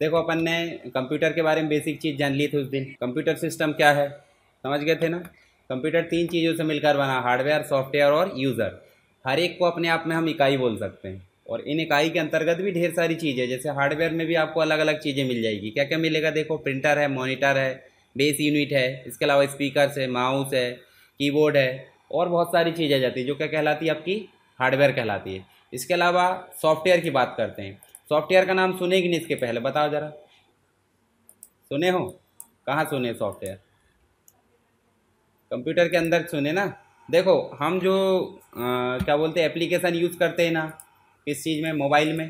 देखो अपन ने कंप्यूटर के बारे में बेसिक चीज़ जान ली थी उस दिन कंप्यूटर सिस्टम क्या है समझ गए थे ना कंप्यूटर तीन चीज़ों से मिलकर बना हार्डवेयर सॉफ्टवेयर और यूज़र हर एक को अपने आप में हम इकाई बोल सकते हैं और इन इकाई के अंतर्गत भी ढेर सारी चीज़ें जैसे हार्डवेयर में भी आपको अलग अलग चीज़ें मिल जाएगी क्या क्या मिलेगा देखो प्रिंटर है मोनीटर है बेस यूनिट है इसके अलावा स्पीकर है माउस है कीबोर्ड है और बहुत सारी चीज़ें जाती है जो क्या कहलाती है आपकी हार्डवेयर कहलाती है इसके अलावा सॉफ्टवेयर की बात करते हैं सॉफ्टवेयर का नाम सुने कि नहीं इसके पहले बताओ ज़रा सुने हो कहाँ सुने सॉफ्टवेयर कंप्यूटर के अंदर सुने ना देखो हम जो आ, क्या बोलते हैं एप्लीकेशन यूज़ करते हैं ना किस चीज़ में मोबाइल में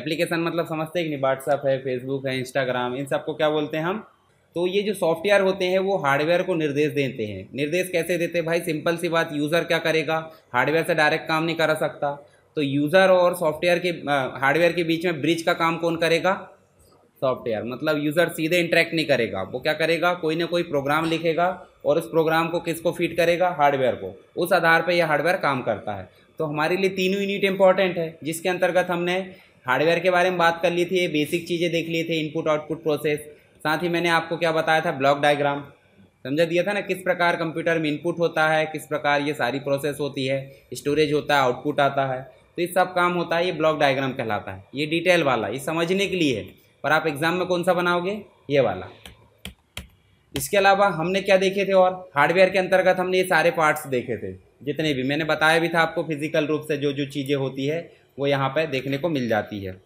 एप्लीकेशन मतलब समझते हैं कि नहीं व्हाट्सअप है फेसबुक है इंस्टाग्राम इन सबको क्या बोलते हैं हम तो ये जो सॉफ्टवेयर होते हैं वो हार्डवेयर को निर्देश देते हैं निर्देश कैसे देते हैं भाई सिंपल सी बात यूज़र क्या करेगा हार्डवेयर से डायरेक्ट काम नहीं करा सकता तो यूज़र और सॉफ्टवेयर के हार्डवेयर के बीच में ब्रिज का काम कौन करेगा सॉफ्टवेयर मतलब यूज़र सीधे इंटरेक्ट नहीं करेगा वो क्या करेगा कोई ना कोई प्रोग्राम लिखेगा और उस प्रोग्राम को किसको फीड करेगा हार्डवेयर को उस आधार पर यह हार्डवेयर काम करता है तो हमारे लिए तीनों यूनिट इंपॉर्टेंट है जिसके अंतर्गत हमने हार्डवेयर के बारे में बात कर ली थी बेसिक चीज़ें देख ली थी इनपुट आउटपुट प्रोसेस साथ ही मैंने आपको क्या बताया था ब्लॉक डायग्राम समझा दिया था ना किस प्रकार कंप्यूटर में इनपुट होता है किस प्रकार ये सारी प्रोसेस होती है स्टोरेज होता है आउटपुट आता है तो ये सब काम होता है ये ब्लॉक डायग्राम कहलाता है ये डिटेल वाला ये समझने के लिए है पर आप एग्ज़ाम में कौन सा बनाओगे ये वाला इसके अलावा हमने क्या देखे थे और हार्डवेयर के अंतर्गत हमने ये सारे पार्ट्स देखे थे जितने भी मैंने बताया भी था आपको फिजिकल रूप से जो जो चीज़ें होती है वो यहाँ पर देखने को मिल जाती है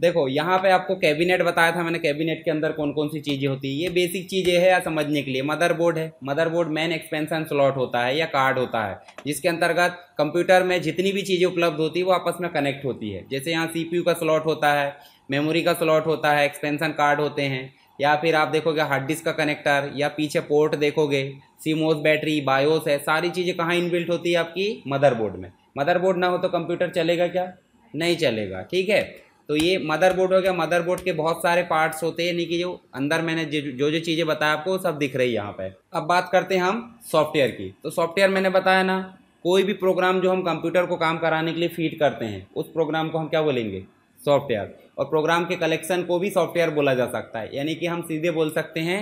देखो यहाँ पे आपको कैबिनेट बताया था मैंने कैबिनेट के अंदर कौन कौन सी चीज़ें होती है ये बेसिक चीज़ें है समझने के लिए मदरबोर्ड है मदरबोर्ड मेन एक्सपेंशन स्लॉट होता है या कार्ड होता है जिसके अंतर्गत कंप्यूटर में जितनी भी चीज़ें उपलब्ध होती है वो आपस में कनेक्ट होती है जैसे यहाँ सी का स्लॉट होता है मेमोरी का स्लॉट होता है एक्सपेंसन कार्ड होते हैं या फिर आप देखोगे हार्ड डिस्क का कनेक्टर या पीछे पोर्ट देखोगे सीमोस बैटरी बायोस है सारी चीज़ें कहाँ इनबिल्ट होती है आपकी मदरबोर्ड में मदरबोर्ड ना हो तो कंप्यूटर चलेगा क्या नहीं चलेगा ठीक है तो ये मदरबोर्ड हो गया मदरबोर्ड के बहुत सारे पार्ट्स होते हैं यानी कि जो अंदर मैंने जो जो चीज़ें बताया आपको सब दिख रही है यहाँ पे अब बात करते हैं हम सॉफ्टवेयर की तो सॉफ्टवेयर मैंने बताया ना कोई भी प्रोग्राम जो हम कंप्यूटर को काम कराने के लिए फीड करते हैं उस प्रोग्राम को हम क्या बोलेंगे सॉफ्टवेयर और प्रोग्राम के कलेक्शन को भी सॉफ्टवेयर बोला जा सकता है यानी कि हम सीधे बोल सकते हैं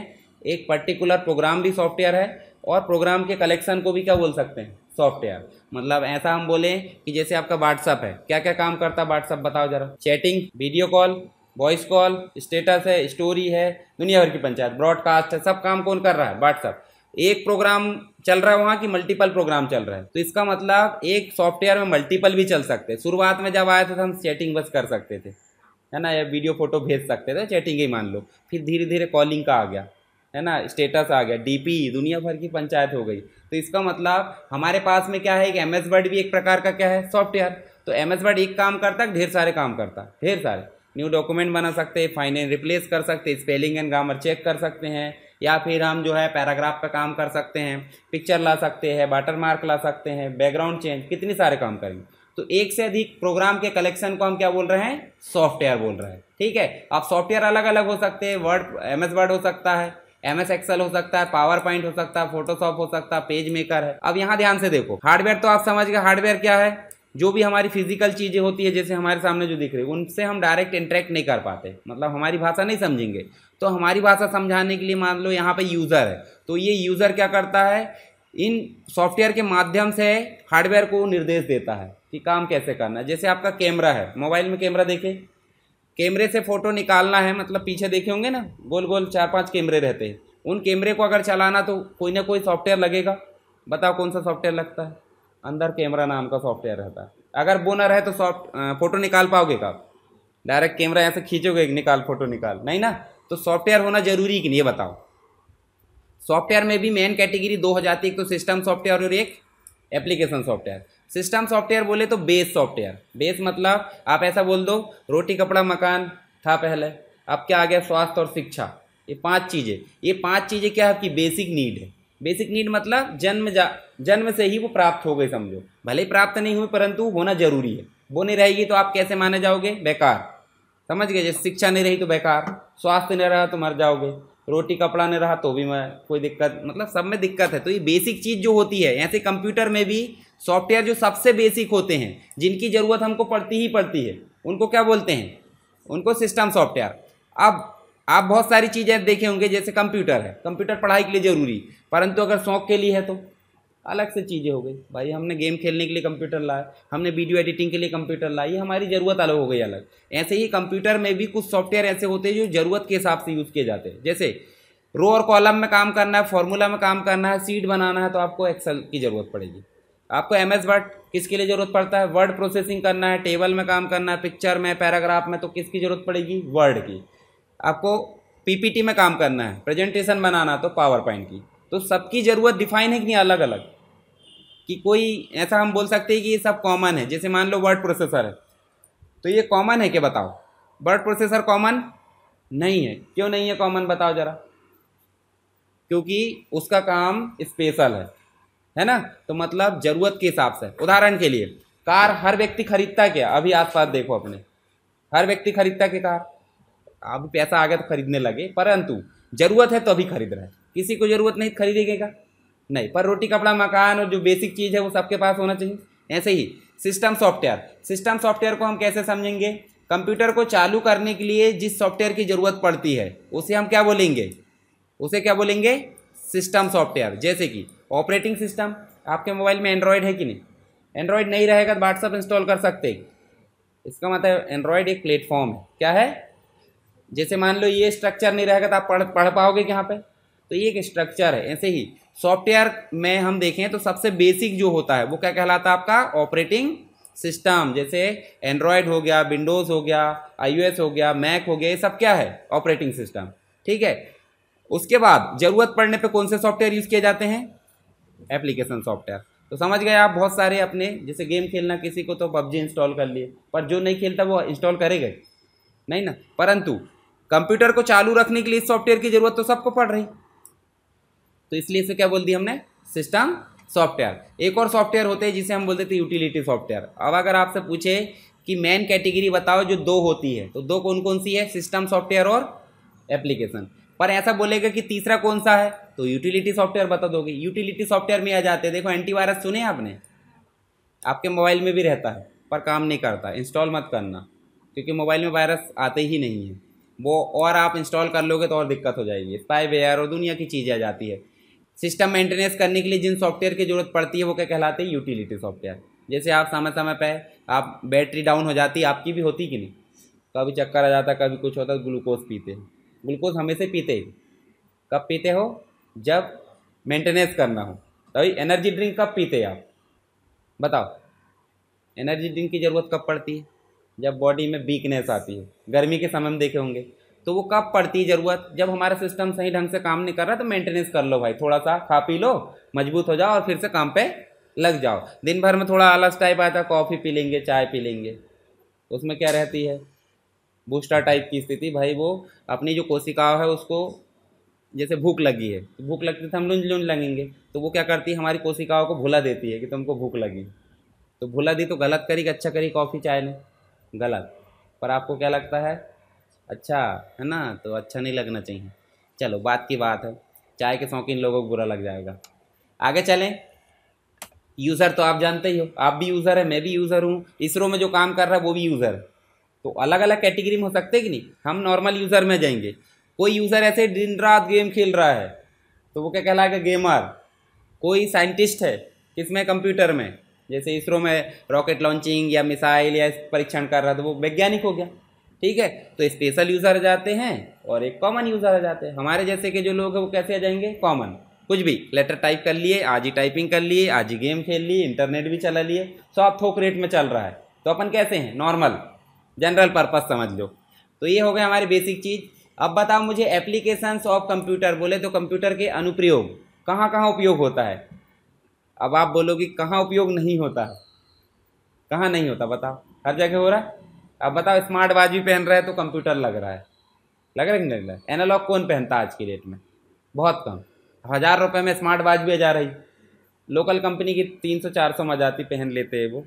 एक पर्टिकुलर प्रोग्राम भी सॉफ्टवेयर है और प्रोग्राम के कलेक्शन को भी क्या बोल सकते हैं सॉफ्टवेयर मतलब ऐसा हम बोले कि जैसे आपका व्हाट्सअप है क्या क्या काम करता है व्हाट्सअप बताओ जरा chatting video call voice call status है स्टोरी है दुनिया भर की पंचायत ब्रॉडकास्ट है सब काम कौन कर रहा है व्हाट्सअप एक प्रोग्राम चल रहा है वहाँ की मल्टीपल प्रोग्राम चल रहा है तो इसका मतलब एक सॉफ्टवेयर में मल्टीपल भी चल सकते हैं शुरुआत में जब आए थे तो हम चैटिंग बस कर सकते थे है ना या वीडियो फोटो भेज सकते थे चैटिंग ही मान लो फिर धीरे धीरे कॉलिंग का आ गया है ना स्टेटस आ गया डीपी दुनिया भर की पंचायत हो गई तो इसका मतलब हमारे पास में क्या है कि एम एस वर्ड भी एक प्रकार का क्या है सॉफ्टवेयर तो एम एस वर्ड एक काम करता है ढेर सारे काम करता है ढेर सारे न्यू डॉक्यूमेंट बना सकते हैं फाइन रिप्लेस कर सकते हैं स्पेलिंग एंड ग्रामर चेक कर सकते हैं या फिर हम जो है पैराग्राफ का काम कर सकते हैं पिक्चर ला सकते हैं वाटर मार्क ला सकते हैं बैकग्राउंड चेंज कितने सारे काम करेंगे तो एक से अधिक प्रोग्राम के कलेक्शन को हम क्या बोल रहे हैं सॉफ्टवेयर बोल रहे हैं ठीक है आप सॉफ्टवेयर अलग अलग हो सकते हैं वर्ड एम एस वर्ड हो सकता है एम एस एक्सल हो सकता है पावर पॉइंट हो सकता है फोटोशॉप हो सकता है पेज मेकर है अब यहाँ ध्यान से देखो हार्डवेयर तो आप समझ गए हार्डवेयर क्या है जो भी हमारी फिजिकल चीज़ें होती है जैसे हमारे सामने जो दिख रही है उनसे हम डायरेक्ट इंटरेक्ट नहीं कर पाते मतलब हमारी भाषा नहीं समझेंगे तो हमारी भाषा समझाने के लिए मान लो यहाँ पे यूज़र है तो ये यूज़र क्या करता है इन सॉफ्टवेयर के माध्यम से हार्डवेयर को निर्देश देता है कि काम कैसे करना है जैसे आपका कैमरा है मोबाइल में कैमरा देखें कैमरे से फ़ोटो निकालना है मतलब पीछे देखे होंगे ना गोल गोल चार पाँच कैमरे रहते हैं उन कैमरे को अगर चलाना तो कोई ना कोई सॉफ्टवेयर लगेगा बताओ कौन सा सॉफ्टवेयर लगता है अंदर कैमरा नाम का सॉफ्टवेयर रहता है अगर वो ना रहे तो सॉफ्ट फोटो निकाल पाओगे का डायरेक्ट कैमरा यहाँ से खींचोगे निकाल फोटो निकाल नहीं ना तो सॉफ्टवेयर होना जरूरी कि नहीं बताओ सॉफ्टवेयर में भी मेन कैटेगरी दो हो जाती है एक तो सिस्टम सॉफ्टवेयर और एक एप्लीकेशन सॉफ्टवेयर सिस्टम सॉफ्टवेयर बोले तो बेस सॉफ्टवेयर बेस मतलब आप ऐसा बोल दो रोटी कपड़ा मकान था पहले अब क्या आ गया स्वास्थ्य और शिक्षा ये पांच चीज़ें ये पांच चीज़ें क्या आपकी बेसिक नीड है बेसिक नीड मतलब जन्म जा जन्म से ही वो प्राप्त हो गई समझो भले ही प्राप्त नहीं हुई परंतु होना जरूरी है वो नहीं रहेगी तो आप कैसे माने जाओगे बेकार समझ गए जैसे शिक्षा नहीं रही तो बेकार स्वास्थ्य नहीं रहा तो मर जाओगे रोटी कपड़ा नहीं रहा तो भी मैं कोई दिक्कत मतलब सब में दिक्कत है तो ये बेसिक चीज़ जो होती है ऐसे कंप्यूटर में भी सॉफ्टवेयर जो सबसे बेसिक होते हैं जिनकी ज़रूरत हमको पड़ती ही पड़ती है उनको क्या बोलते हैं उनको सिस्टम सॉफ्टवेयर अब आप बहुत सारी चीज़ें देखे होंगे जैसे कंप्यूटर है कंप्यूटर पढ़ाई के लिए ज़रूरी परंतु अगर शौक के लिए है तो अलग से चीज़ें हो गई भाई हमने गेम खेलने के लिए कंप्यूटर लाए हमने वीडियो एडिटिंग के लिए कंप्यूटर लाए ये हमारी ज़रूरत अलग हो गई अलग ऐसे ही कंप्यूटर में भी कुछ सॉफ्टवेयर ऐसे होते हैं जो ज़रूरत के हिसाब से यूज़ किए जाते हैं जैसे रो और कॉलम में काम करना है फॉर्मूला में काम करना है सीट बनाना है तो आपको एक्सल की ज़रूरत पड़ेगी आपको एम एस वर्ड किसके लिए ज़रूरत पड़ता है वर्ड प्रोसेसिंग करना है टेबल में काम करना है पिक्चर में पैराग्राफ में तो किसकी ज़रूरत पड़ेगी वर्ड की आपको पीपीटी में काम करना है प्रेजेंटेशन बनाना तो पावर पॉइंट की तो सबकी ज़रूरत डिफाइन है कि नहीं अलग अलग कि कोई ऐसा हम बोल सकते हैं कि ये सब कॉमन है जैसे मान लो वर्ड प्रोसेसर है तो ये कॉमन है क्या बताओ वर्ड प्रोसेसर कॉमन नहीं है क्यों नहीं है कॉमन बताओ ज़रा क्योंकि उसका काम स्पेशल है है ना तो मतलब जरूरत के हिसाब से उदाहरण के लिए कार हर व्यक्ति खरीदता क्या अभी आस पास देखो अपने हर व्यक्ति खरीदता क्या कार अब पैसा आ गया तो खरीदने लगे परंतु जरूरत है तो अभी खरीद रहा है किसी को जरूरत नहीं खरीदेगा नहीं पर रोटी कपड़ा मकान और जो बेसिक चीज़ है वो सबके पास होना चाहिए ऐसे ही सिस्टम सॉफ्टवेयर सिस्टम सॉफ्टवेयर को हम कैसे समझेंगे कंप्यूटर को चालू करने के लिए जिस सॉफ्टवेयर की ज़रूरत पड़ती है उसे हम क्या बोलेंगे उसे क्या बोलेंगे सिस्टम सॉफ्टवेयर जैसे कि ऑपरेटिंग सिस्टम आपके मोबाइल में एंड्रॉयड है कि नहीं एंड्रॉयड नहीं रहेगा तो व्हाट्सअप इंस्टॉल कर सकते इसका मतलब एंड्रॉयड एक प्लेटफॉर्म है क्या है जैसे मान लो ये स्ट्रक्चर नहीं रहेगा तो आप पढ़ पढ़ पाओगे कहाँ पे तो ये एक स्ट्रक्चर है ऐसे ही सॉफ्टवेयर में हम देखें तो सबसे बेसिक जो होता है वो क्या कहलाता है आपका ऑपरेटिंग सिस्टम जैसे एंड्रॉयड हो गया विंडोज़ हो गया आईओएस हो गया मैक हो गया ये सब क्या है ऑपरेटिंग सिस्टम ठीक है उसके बाद ज़रूरत पड़ने पे कौन से सॉफ्टवेयर यूज़ किए जाते हैं एप्लीकेशन सॉफ्टवेयर तो समझ गए आप बहुत सारे अपने जैसे गेम खेलना किसी को तो पबजी इंस्टॉल कर लिए पर जो नहीं खेलता वो इंस्टॉल करेगा नहीं ना परंतु कंप्यूटर को चालू रखने के लिए सॉफ्टवेयर की ज़रूरत तो सबको पड़ रही तो इसलिए इसे क्या बोल दिया हमने सिस्टम सॉफ्टवेयर एक और सॉफ्टवेयर होते हैं जिसे हम बोलते थे यूटिलिटी सॉफ्टवेयर अब अगर आपसे पूछे कि मेन कैटेगरी बताओ जो दो होती है तो दो कौन कौन सी है सिस्टम सॉफ्टवेयर और एप्लीकेशन पर ऐसा बोलेगा कि तीसरा कौन सा है तो यूटिलिटी सॉफ्टवेयर बता दोगे यूटिलिटी सॉफ्टवेयर में आ जाते हैं देखो एंटीवायरस सुने आपने आपके मोबाइल में भी रहता है पर काम नहीं करता इंस्टॉल मत करना क्योंकि मोबाइल में वायरस आते ही नहीं है वो और आप इंस्टॉल कर लोगे तो और दिक्कत हो जाएगी स्पाई वेयर और दुनिया की चीज़ें आ जाती है सिस्टम मेंटेनेंस करने के लिए जिन सॉफ्टवेयर की ज़रूरत पड़ती है वो क्या कहलाते हैं यूटिलिटी सॉफ्टवेयर जैसे आप समय समय पर आप बैटरी डाउन हो जाती है आपकी भी होती कि नहीं कभी चक्कर आ जाता कभी कुछ होता ग्लूकोज पीते हैं ग्लूकोज हमेशा पीते ही कब पीते हो जब मेंटेनेंस करना हो तभी एनर्जी ड्रिंक कब पीते आप बताओ एनर्जी ड्रिंक की ज़रूरत कब पड़ती है जब बॉडी में वीकनेस आती है गर्मी के समय में देखे होंगे तो वो कब पड़ती है ज़रूरत जब हमारा सिस्टम सही ढंग से काम नहीं कर रहा तो मेंटेनेंस कर लो भाई थोड़ा सा खा पी लो मजबूत हो जाओ और फिर से काम पे लग जाओ दिन भर में थोड़ा आलस टाइप आता कॉफ़ी पी लेंगे चाय पी लेंगे उसमें क्या रहती है बूस्टर टाइप की स्थिति भाई वो अपनी जो कोशिका है उसको जैसे भूख लगी है तो भूख लगती तो हम लुंज लुंज लगेंगे तो वो क्या करती है हमारी कोशिकाओं को भुला देती है कि तुमको भूख लगी तो भुला दी तो गलत करी कि अच्छा करी कॉफ़ी चाय ने गलत पर आपको क्या लगता है अच्छा है ना तो अच्छा नहीं लगना चाहिए चलो बात की बात है चाय के शौकीन लोगों को बुरा लग जाएगा आगे चलें यूज़र तो आप जानते ही हो आप भी यूज़र है मैं भी यूज़र हूँ इसरो में जो काम कर रहा है वो भी यूज़र है तो अलग अलग कैटेगरी में हो सकते हैं कि नहीं हम नॉर्मल यूज़र में जाएंगे कोई यूज़र ऐसे दिन रात गेम खेल रहा है तो वो क्या कहलाएगा गेमर कोई साइंटिस्ट है किसमें कंप्यूटर में जैसे इसरो में रॉकेट लॉन्चिंग या मिसाइल या परीक्षण कर रहा है तो वो वैज्ञानिक हो गया ठीक है तो स्पेशल यूज़र आ जाते हैं और एक कॉमन यूज़र आ जाते हैं हमारे जैसे के जो लोग हैं वो कैसे आ जाएंगे कॉमन कुछ भी लेटर टाइप कर लिए आज ही टाइपिंग कर लिए आज ही गेम खेल लिए इंटरनेट भी चला लिए सो आप थोक रेट में चल रहा है तो अपन कैसे हैं नॉर्मल जनरल पर्पज़ समझ लो तो ये हो गए हमारी बेसिक चीज़ अब बताओ मुझे एप्लीकेशंस ऑफ कंप्यूटर बोले तो कंप्यूटर के अनुप्रयोग कहाँ कहाँ उपयोग होता है अब आप बोलोगे कहाँ उपयोग नहीं होता है कहाँ नहीं होता बताओ हर जगह हो रहा है अब बताओ स्मार्ट वॉच भी पहन रहा है तो कंप्यूटर लग रहा है लग रहा है कि नहीं लग रहा है एनालॉग कौन पहनता है आज की डेट में बहुत कम हज़ार रुपये में स्मार्ट वॉच भी जा रही लोकल कंपनी की तीन सौ चार सौ में जाती पहन लेते हैं वो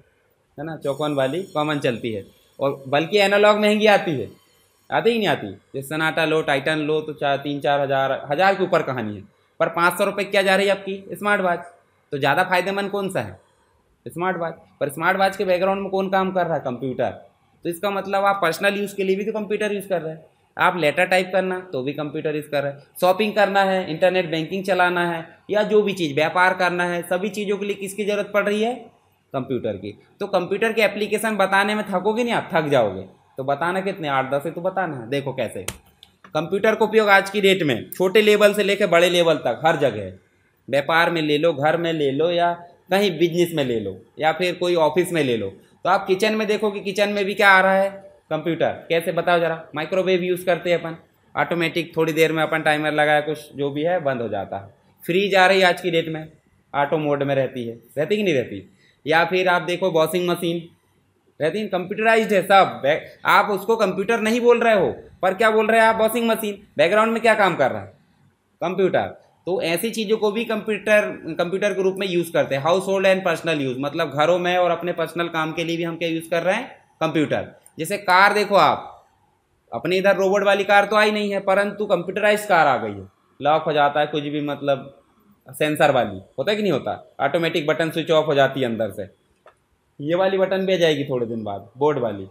है ना चौकोन वाली कॉमन चलती है और बल्कि एनालॉग महंगी आती है आती ही नहीं आती जैसे सनाटा लो टाइटन लो तो चार तीन चार हज़ार हज़ार के ऊपर कहानी है पर पाँच सौ रुपये क्या जा रही है आपकी स्मार्ट वॉच तो ज़्यादा फायदेमंद कौन सा है स्मार्ट वॉच पर स्मार्ट वॉच के बैकग्राउंड में कौन काम कर रहा है कंप्यूटर तो इसका मतलब आप पर्सनल यूज़ के लिए भी तो कंप्यूटर यूज़ कर रहे हैं आप लेटर टाइप करना तो भी कंप्यूटर यूज़ कर रहे हैं शॉपिंग करना है इंटरनेट बैंकिंग चलाना है या जो भी चीज़ व्यापार करना है सभी चीज़ों के लिए किसकी ज़रूरत पड़ रही है कंप्यूटर की तो कंप्यूटर की एप्लीकेशन बताने में थकोगे नहीं आप थक जाओगे तो बताना कितने आठ दस है तो बताना है देखो कैसे कंप्यूटर का उपयोग आज की डेट में छोटे लेवल से लेकर बड़े लेवल तक हर जगह व्यापार में ले लो घर में ले लो या कहीं बिजनेस में ले लो या फिर कोई ऑफिस में ले लो तो आप किचन में देखो कि किचन में भी क्या आ रहा है कंप्यूटर कैसे बताओ जरा माइक्रोवेव यूज़ करते हैं अपन ऑटोमेटिक थोड़ी देर में अपन टाइमर लगाया कुछ जो भी है बंद हो जाता है फ्रीज आ रही है आज की डेट में ऑटो मोड में रहती है रहती कि नहीं रहती या फिर आप देखो वॉशिंग मशीन रहती हैं कंप्यूटराइज है सब आप उसको कंप्यूटर नहीं बोल रहे हो पर क्या बोल रहे हैं आप वॉशिंग मशीन बैकग्राउंड में क्या काम कर रहा है कंप्यूटर तो ऐसी चीज़ों को भी कंप्यूटर कंप्यूटर के रूप में यूज़ करते हैं household and personal use मतलब घरों में और अपने पर्सनल काम के लिए भी हम क्या यूज़ कर रहे हैं कंप्यूटर जैसे कार देखो आप अपने इधर रोबोट वाली कार तो आई नहीं है परंतु कंप्यूटराइज कार आ गई है लॉक हो जाता है कुछ भी मतलब सेंसर वाली होता है कि नहीं होता ऑटोमेटिक बटन स्विच ऑफ हो जाती है अंदर से ये वाली बटन भी आ जाएगी थोड़े दिन बाद बोर्ड वाली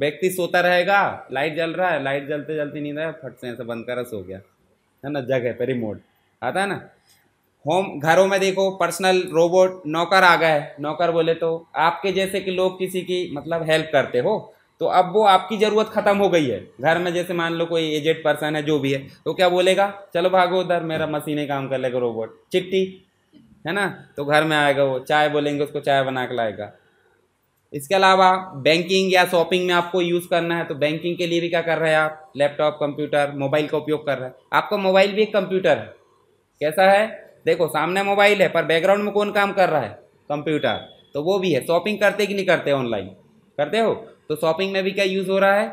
व्यक्ति सोता रहेगा लाइट जल रहा है लाइट जलते जलते नींद आया फट से ऐसे बंद करा सो गया है ना है पे रिमोट आता है ना होम घरों में देखो पर्सनल रोबोट नौकर आ गए नौकर बोले तो आपके जैसे कि लोग किसी की मतलब हेल्प करते हो तो अब वो आपकी ज़रूरत ख़त्म हो गई है घर में जैसे मान लो कोई एजेड पर्सन है जो भी है तो क्या बोलेगा चलो भागो उधर मेरा मशीनें काम कर लेगा रोबोट चिट्टी है ना तो घर में आएगा वो चाय बोलेंगे उसको चाय बना के लाएगा इसके अलावा बैंकिंग या शॉपिंग में आपको यूज़ करना है तो बैंकिंग के लिए भी क्या कर रहे हैं आप लैपटॉप कंप्यूटर मोबाइल का उपयोग कर रहे हैं आपका मोबाइल भी एक कंप्यूटर है कैसा है देखो सामने मोबाइल है पर बैकग्राउंड में कौन काम कर रहा है कंप्यूटर तो वो भी है शॉपिंग करते कि नहीं करते ऑनलाइन करते हो तो शॉपिंग में भी क्या यूज़ हो रहा है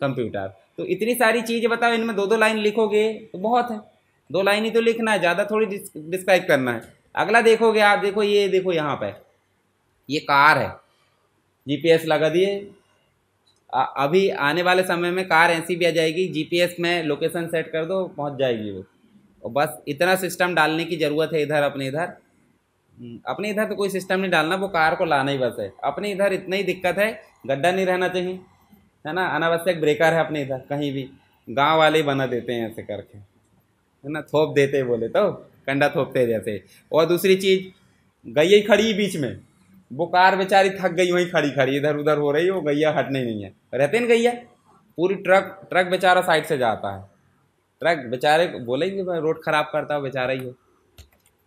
कंप्यूटर तो इतनी सारी चीज़ें बताओ इनमें दो दो लाइन लिखोगे तो बहुत है दो लाइन ही तो लिखना है ज़्यादा थोड़ी डिस्क्राइब करना है अगला देखोगे आप देखो ये देखो यहाँ पर ये कार है जी लगा दिए अभी आने वाले समय में कार ऐसी भी आ जाएगी जीपीएस में लोकेशन सेट कर दो पहुंच जाएगी वो और बस इतना सिस्टम डालने की ज़रूरत है इधर अपने इधर अपने इधर तो कोई सिस्टम नहीं डालना वो कार को लाना ही बस है अपने इधर इतना ही दिक्कत है गड्ढा नहीं रहना चाहिए है ना अनावश्यक ब्रेकर है अपने इधर कहीं भी गांव वाले बना देते हैं ऐसे करके है ना थोप देते बोले तो कंडा थोपते जैसे और दूसरी चीज़ गई खड़ी बीच में वो कार बेचारी थक गई वहीं खड़ी खड़ी इधर उधर हो रही वो गैया हटने नहीं है रहते ना गैया पूरी ट्रक ट्रक बेचारा साइड से जाता है ट्रक बेचारे बोलेंगे रोड ख़राब करता हो बेचारा ही हो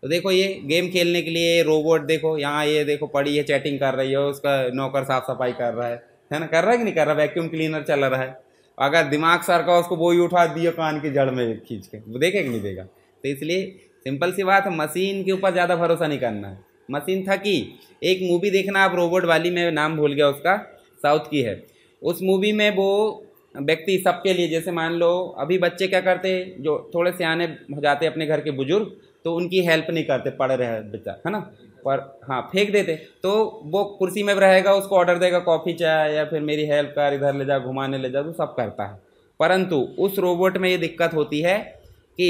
तो देखो ये गेम खेलने के लिए रोबोट देखो यहाँ ये देखो पड़ी है चैटिंग कर रही है उसका नौकर साफ सफाई कर रहा है है ना कर रहा है कि नहीं कर रहा वैक्यूम क्लीनर चल रहा है अगर दिमाग सर का उसको बोई उठा दिए कान की जड़ में खींच के वो कि नहीं देगा तो इसलिए सिंपल सी बात है मशीन के ऊपर ज़्यादा भरोसा नहीं करना है मशीन थकी एक मूवी देखना आप रोबोट वाली में नाम भूल गया उसका साउथ की है उस मूवी में वो व्यक्ति सबके लिए जैसे मान लो अभी बच्चे क्या करते जो थोड़े आने हो जाते अपने घर के बुजुर्ग तो उनकी हेल्प नहीं करते पड़े रहे बच्चा है ना पर हाँ फेंक देते तो वो कुर्सी में रहेगा उसको ऑर्डर देगा कॉफ़ी चाय या फिर मेरी हेल्प कर इधर ले जा घुमाने ले जा तो सब करता है परंतु उस रोबोट में ये दिक्कत होती है कि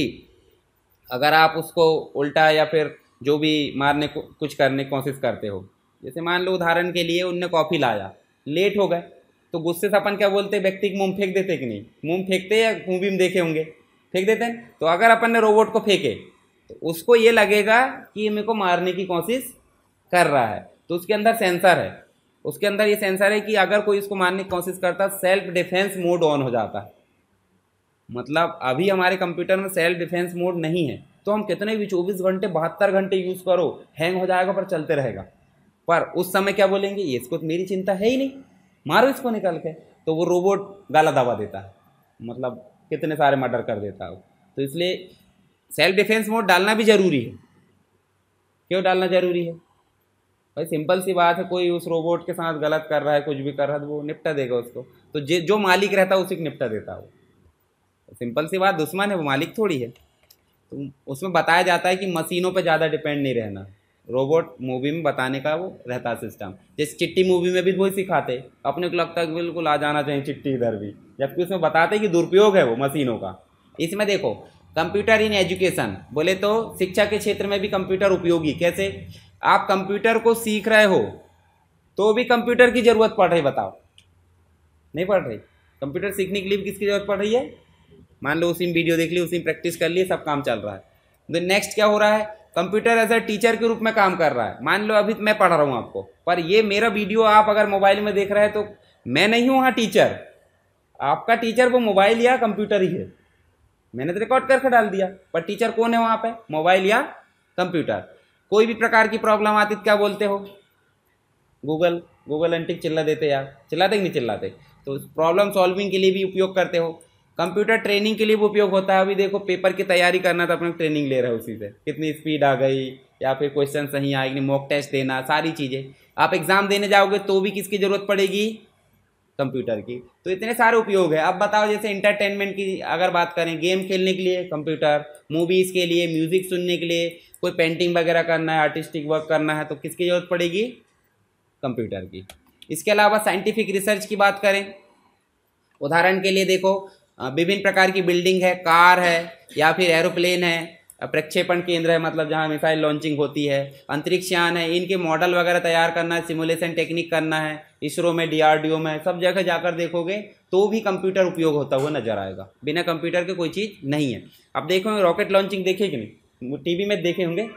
अगर आप उसको उल्टा या फिर जो भी मारने को कुछ करने की कोशिश करते हो जैसे मान लो उदाहरण के लिए उनने कॉफ़ी लाया लेट हो गए तो गुस्से से अपन क्या बोलते व्यक्ति की मुँह फेंक देते कि नहीं मुँह फेंकते या मुँह भी देखे होंगे फेंक देते हैं तो अगर अपन ने रोबोट को फेंके तो उसको ये लगेगा कि मेरे को मारने की कोशिश कर रहा है तो उसके अंदर सेंसर है उसके अंदर ये सेंसर है कि अगर कोई इसको मारने की कोशिश करता सेल्फ डिफेंस मोड ऑन हो जाता है मतलब अभी हमारे कंप्यूटर में सेल्फ डिफेंस मोड नहीं है तो हम कितने भी चौबीस घंटे बहत्तर घंटे यूज़ करो हैंग हो जाएगा पर चलते रहेगा पर उस समय क्या बोलेंगे ये इसको तो मेरी चिंता है ही नहीं मारो इसको निकल के तो वो रोबोट गाला दबा देता है मतलब कितने सारे मर्डर कर देता है तो इसलिए सेल्फ डिफेंस मोड डालना भी ज़रूरी है क्यों डालना ज़रूरी है भाई सिंपल सी बात है कोई उस रोबोट के साथ गलत कर रहा है कुछ भी कर रहा है तो वो निपटा देगा उसको तो जे जो मालिक रहता है उसी को निपटा देता है वो सिंपल सी बात दुश्मन है वो मालिक थोड़ी है तो उसमें बताया जाता है कि मशीनों पर ज़्यादा डिपेंड नहीं रहना रोबोट मूवी में बताने का वो रहता सिस्टम जैसे चिट्टी मूवी में भी वही सिखाते अपने को लगता है बिल्कुल आ जाना चाहिए चिट्टी इधर भी जबकि उसमें बताते कि दुरुपयोग है वो मशीनों का इसमें देखो कंप्यूटर इन एजुकेशन बोले तो शिक्षा के क्षेत्र में भी कंप्यूटर उपयोगी कैसे आप कंप्यूटर को सीख रहे हो तो भी कंप्यूटर की ज़रूरत पड़ रही बताओ नहीं पड़ रही कंप्यूटर सीखने के लिए भी किसकी ज़रूरत पड़ रही है मान लो उसी में वीडियो देख ली उसी में प्रैक्टिस कर ली सब काम चल रहा है तो नेक्स्ट क्या हो रहा है कंप्यूटर एज अ टीचर के रूप में काम कर रहा है मान लो अभी मैं पढ़ रहा हूँ आपको पर ये मेरा वीडियो आप अगर मोबाइल में देख रहे हैं तो मैं नहीं हूँ हाँ टीचर आपका टीचर वो मोबाइल या कंप्यूटर ही है मैंने तो रिकॉर्ड करके डाल दिया पर टीचर कौन है वहाँ पे मोबाइल या कंप्यूटर कोई भी प्रकार की प्रॉब्लम आती तो क्या बोलते हो गूगल गूगल एंटिक चिल्ला देते यार चिल्लाते कि नहीं चिल्लाते तो प्रॉब्लम सॉल्विंग के लिए भी उपयोग करते हो कंप्यूटर ट्रेनिंग के लिए भी उपयोग होता है अभी देखो पेपर की तैयारी करना तो अपने ट्रेनिंग ले रहे हो उसी से कितनी स्पीड आ गई या फिर क्वेश्चन सही आएगी मॉक टेस्ट देना सारी चीज़ें आप एग्ज़ाम देने जाओगे तो भी किसकी ज़रूरत पड़ेगी कंप्यूटर की तो इतने सारे उपयोग है अब बताओ जैसे इंटरटेनमेंट की अगर बात करें गेम खेलने के लिए कंप्यूटर मूवीज़ के लिए म्यूज़िक सुनने के लिए कोई पेंटिंग वगैरह करना है आर्टिस्टिक वर्क करना है तो किसकी ज़रूरत पड़ेगी कंप्यूटर की इसके अलावा साइंटिफिक रिसर्च की बात करें उदाहरण के लिए देखो विभिन्न प्रकार की बिल्डिंग है कार है या फिर एरोप्लेन है प्रक्षेपण केंद्र है मतलब जहाँ मिसाइल लॉन्चिंग होती है अंतरिक्ष यान है इनके मॉडल वगैरह तैयार करना है सिमुलेशन टेक्निक करना है इसरो में डीआरडीओ में सब जगह जाकर देखोगे तो भी कंप्यूटर उपयोग होता हुआ नजर आएगा बिना कंप्यूटर के कोई चीज़ नहीं है अब देखो रॉकेट लॉन्चिंग देखे कि नहीं टी में देखे होंगे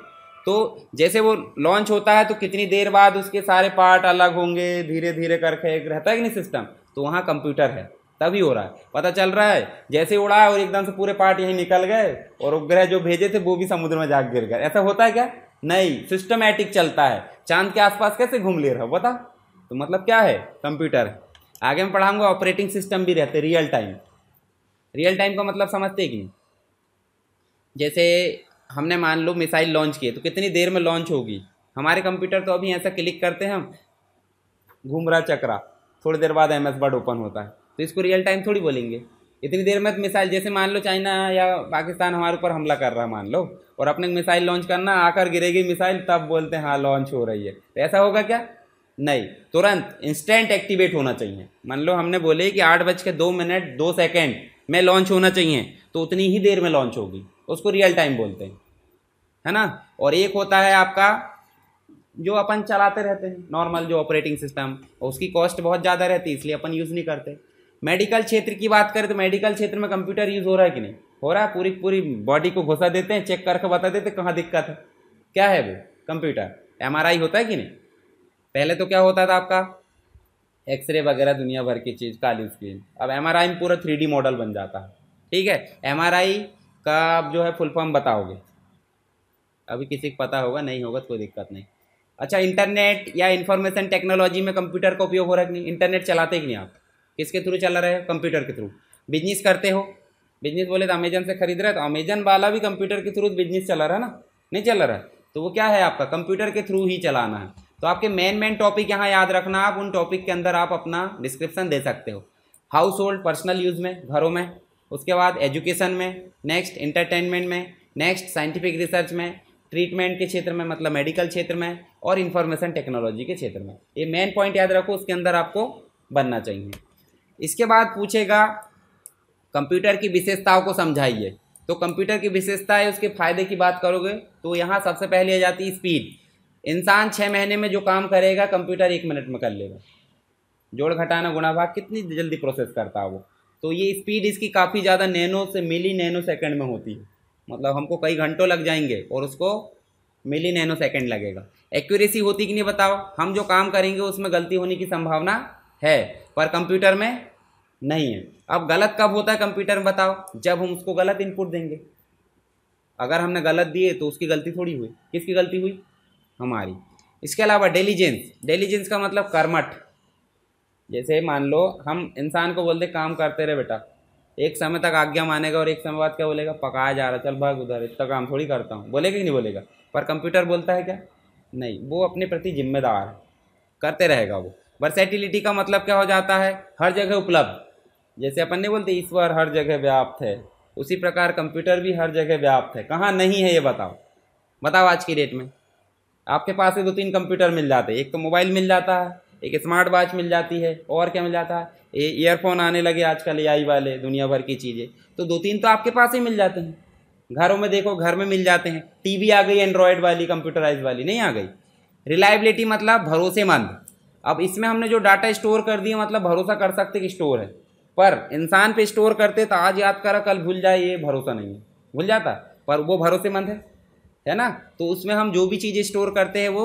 तो जैसे वो लॉन्च होता है तो कितनी देर बाद उसके सारे पार्ट अलग होंगे धीरे धीरे करके रहता है कि नहीं सिस्टम तो वहाँ कंप्यूटर है तभी हो रहा है पता चल रहा है जैसे है और एकदम से पूरे पार्ट यहीं निकल गए और उपग्रह जो भेजे थे वो भी समुद्र में जाग गिर गए ऐसा होता है क्या नहीं सिस्टमेटिक चलता है चांद के आसपास कैसे घूम ले रहा हो बता तो मतलब क्या है कंप्यूटर आगे मैं पढ़ाऊंगा ऑपरेटिंग सिस्टम भी रहते रियल टाइम रियल टाइम का मतलब समझते कि नहीं जैसे हमने मान लो मिसाइल लॉन्च किए तो कितनी देर में लॉन्च होगी हमारे कंप्यूटर तो अभी ऐसा क्लिक करते हैं हम घूम रहा चक्रा थोड़ी देर बाद एम एस वर्ड ओपन होता है तो इसको रियल टाइम थोड़ी बोलेंगे इतनी देर में मिसाइल जैसे मान लो चाइना या पाकिस्तान हमारे ऊपर हमला कर रहा है मान लो और अपने मिसाइल लॉन्च करना आकर गिरेगी मिसाइल तब बोलते हैं हाँ लॉन्च हो रही है तो ऐसा होगा क्या नहीं तुरंत इंस्टेंट एक्टिवेट होना चाहिए मान लो हमने बोले कि आठ बज के दो मिनट दो सेकेंड में लॉन्च होना चाहिए तो उतनी ही देर में लॉन्च होगी उसको रियल टाइम बोलते हैं है ना और एक होता है आपका जो अपन चलाते रहते हैं नॉर्मल जो ऑपरेटिंग सिस्टम उसकी कॉस्ट बहुत ज़्यादा रहती है इसलिए अपन यूज़ नहीं करते मेडिकल क्षेत्र की बात करें तो मेडिकल क्षेत्र में कंप्यूटर यूज़ हो रहा है कि नहीं हो रहा है पूरी पूरी बॉडी को घुसा देते हैं चेक करके बता देते कहाँ दिक्कत है क्या है वो कंप्यूटर एम होता है कि नहीं पहले तो क्या होता था आपका एक्सरे वगैरह दुनिया भर की चीज़ काली स्क्रीन अब एम में पूरा थ्री मॉडल बन जाता है ठीक है एम का आप जो है फुल फॉर्म बताओगे अभी किसी को पता होगा नहीं होगा तो कोई दिक्कत नहीं अच्छा इंटरनेट या इंफॉर्मेशन टेक्नोलॉजी में कंप्यूटर का उपयोग हो रहा है कि नहीं इंटरनेट चलाते कि नहीं आप किसके थ्रू चला रहे हो कंप्यूटर के थ्रू बिजनेस करते हो बिजनेस बोले तो अमेजन से खरीद रहे तो अमेजन वाला भी कंप्यूटर के थ्रू बिजनेस चला रहा है ना नहीं चला रहा तो वो क्या है आपका कंप्यूटर के थ्रू ही चलाना है तो आपके मेन मेन टॉपिक यहाँ याद रखना आप उन टॉपिक के अंदर आप अपना डिस्क्रिप्शन दे सकते हो हाउस होल्ड पर्सनल यूज़ में घरों में उसके बाद एजुकेशन में नेक्स्ट इंटरटेनमेंट में नेक्स्ट साइंटिफिक रिसर्च में ट्रीटमेंट के क्षेत्र में मतलब मेडिकल क्षेत्र में और इन्फॉर्मेशन टेक्नोलॉजी के क्षेत्र में ये मेन पॉइंट याद रखो उसके अंदर आपको बनना चाहिए इसके बाद पूछेगा कंप्यूटर की विशेषताओं को समझाइए तो कंप्यूटर की विशेषता है उसके फायदे की बात करोगे तो यहाँ सबसे पहले आ जाती है स्पीड इंसान छः महीने में जो काम करेगा कंप्यूटर एक मिनट में कर लेगा जोड़ घटाना गुणा भाग कितनी जल्दी प्रोसेस करता है वो तो ये स्पीड इसकी काफ़ी ज़्यादा नैनो से मिली नैनो सेकंड में होती है मतलब हमको कई घंटों लग जाएंगे और उसको मिली नैनो सेकंड लगेगा एक्यूरेसी होती कि नहीं बताओ हम जो काम करेंगे उसमें गलती होने की संभावना है पर कंप्यूटर में नहीं है अब गलत कब होता है कंप्यूटर में बताओ जब हम उसको गलत इनपुट देंगे अगर हमने गलत दिए तो उसकी गलती थोड़ी हुई किसकी गलती हुई हमारी इसके अलावा डेलीजेंस डेलीजेंस का मतलब कर्मठ जैसे मान लो हम इंसान को बोलते काम करते रहे बेटा एक समय तक आज्ञा मानेगा और एक समय बाद क्या बोलेगा पकाया जा रहा चल भाग उधर इतना काम थोड़ी करता हूँ बोलेगा कि नहीं बोलेगा पर कंप्यूटर बोलता है क्या नहीं वो अपने प्रति जिम्मेदार है करते रहेगा वो वर्सैटिलिटी का मतलब क्या हो जाता है हर जगह उपलब्ध जैसे अपन नहीं बोलते ईश्वर हर जगह व्याप्त है उसी प्रकार कंप्यूटर भी हर जगह व्याप्त है कहाँ नहीं है ये बताओ बताओ आज की डेट में आपके पास ही दो तीन कंप्यूटर मिल जाते एक तो मोबाइल मिल जाता है एक स्मार्ट वॉच मिल जाती है और क्या मिल जाता है ईयरफोन आने लगे आजकल ए वाले दुनिया भर की चीज़ें तो दो तीन तो आपके पास ही मिल जाते हैं घरों में देखो घर में मिल जाते हैं टीवी आ गई एंड्रॉयड वाली कंप्यूटराइज वाली नहीं आ गई रिलायबिलिटी मतलब भरोसेमंद अब इसमें हमने जो डाटा स्टोर कर दिया मतलब भरोसा कर सकते कि स्टोर है पर इंसान पे स्टोर करते तो आज याद करा कल भूल जाए ये भरोसा नहीं है भूल जाता पर वो भरोसेमंद है है ना तो उसमें हम जो भी चीज़ स्टोर करते हैं वो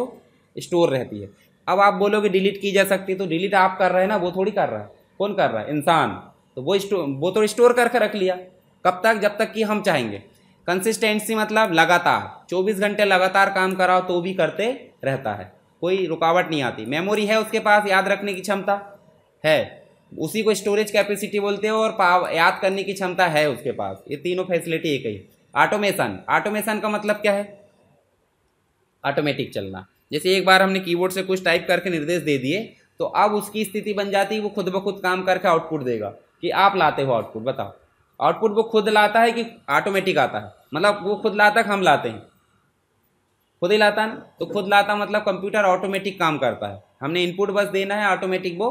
स्टोर रहती है अब आप बोलोगे डिलीट की जा सकती है तो डिलीट आप कर रहे हैं ना वो थोड़ी कर रहा है कौन कर रहा है इंसान तो वो स्टोर वो तो स्टोर करके रख लिया कब तक जब तक कि हम चाहेंगे कंसिस्टेंसी मतलब लगातार 24 घंटे लगातार काम कराओ तो भी करते रहता है कोई रुकावट नहीं आती मेमोरी है उसके पास याद रखने की क्षमता है उसी को स्टोरेज कैपेसिटी बोलते हैं और पाव याद करने की क्षमता है उसके पास ये तीनों फैसिलिटी एक ही ऑटोमेशन ऑटोमेशन का मतलब क्या है ऑटोमेटिक चलना जैसे एक बार हमने कीबोर्ड से कुछ टाइप करके निर्देश दे दिए तो अब उसकी स्थिति बन जाती है वो खुद ब खुद काम करके आउटपुट देगा कि आप लाते हो आउटपुट बताओ आउटपुट वो खुद लाता है कि ऑटोमेटिक आता है मतलब वो खुद लाता है हम लाते हैं खुद ही लाता ना तो खुद लाता मतलब कंप्यूटर ऑटोमेटिक काम करता है हमने इनपुट बस देना है ऑटोमेटिक वो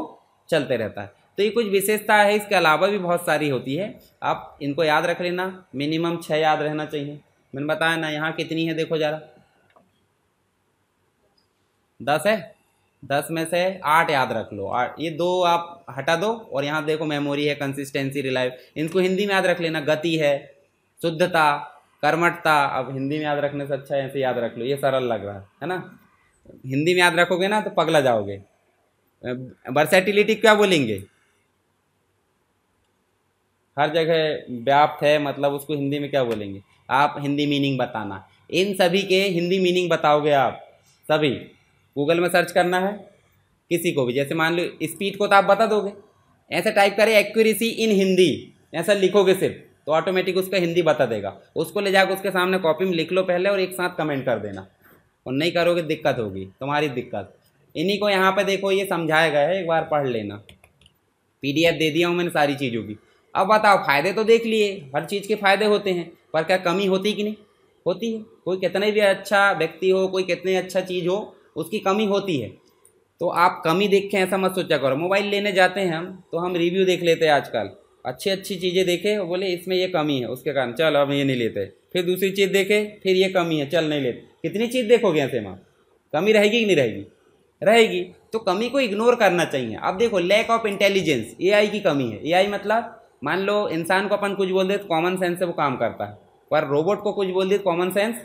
चलते रहता है तो ये कुछ विशेषता है इसके अलावा भी बहुत सारी होती है आप इनको याद रख लेना मिनिमम छः याद रहना चाहिए मैंने बताया ना यहाँ कितनी है देखो ज़रा दस है दस में से आठ याद रख लो आठ ये दो आप हटा दो और यहाँ देखो मेमोरी है कंसिस्टेंसी रिलाइव इनको हिंदी में याद रख लेना गति है शुद्धता कर्मठता अब हिंदी में याद रखने से अच्छा है ऐसे याद रख लो ये सरल लग रहा है ना हिंदी में याद रखोगे ना तो पगला जाओगे वर्सेटिलिटी क्या बोलेंगे हर जगह व्याप्त है मतलब उसको हिंदी में क्या बोलेंगे आप हिंदी मीनिंग बताना इन सभी के हिंदी मीनिंग बताओगे आप सभी गूगल में सर्च करना है किसी को भी जैसे मान लो स्पीड को तो आप बता दोगे ऐसे टाइप करें एक्यूरेसी इन हिंदी ऐसा लिखोगे सिर्फ तो ऑटोमेटिक उसका हिंदी बता देगा उसको ले जाकर उसके सामने कॉपी में लिख लो पहले और एक साथ कमेंट कर देना और नहीं करोगे दिक्कत होगी तुम्हारी दिक्कत इन्हीं को यहाँ पर देखो ये समझाया गया है एक बार पढ़ लेना एफ दे दिया हूँ मैंने सारी चीज़ों की अब बताओ फायदे तो देख लिए हर चीज़ के फायदे होते हैं पर क्या कमी होती कि नहीं होती है कोई कितने भी अच्छा व्यक्ति हो कोई कितने अच्छा चीज़ हो उसकी कमी होती है तो आप कमी देख के ऐसा मत सोचा करो मोबाइल लेने जाते हैं हम तो हम रिव्यू देख लेते हैं आजकल अच्छी अच्छी चीज़ें देखे और बोले इसमें ये कमी है उसके कारण चल अब ये नहीं लेते फिर दूसरी चीज़ देखे फिर ये कमी है चल नहीं लेते कितनी चीज़ देखोगे ऐसे माँ कमी रहेगी कि नहीं रहेगी रहेगी तो कमी को इग्नोर करना चाहिए अब देखो लैक ऑफ इंटेलिजेंस ए की कमी है ए मतलब मान लो इंसान को अपन कुछ बोल दे तो कॉमन सेंस से वो काम करता है पर रोबोट को कुछ बोल दे तो कॉमन सेंस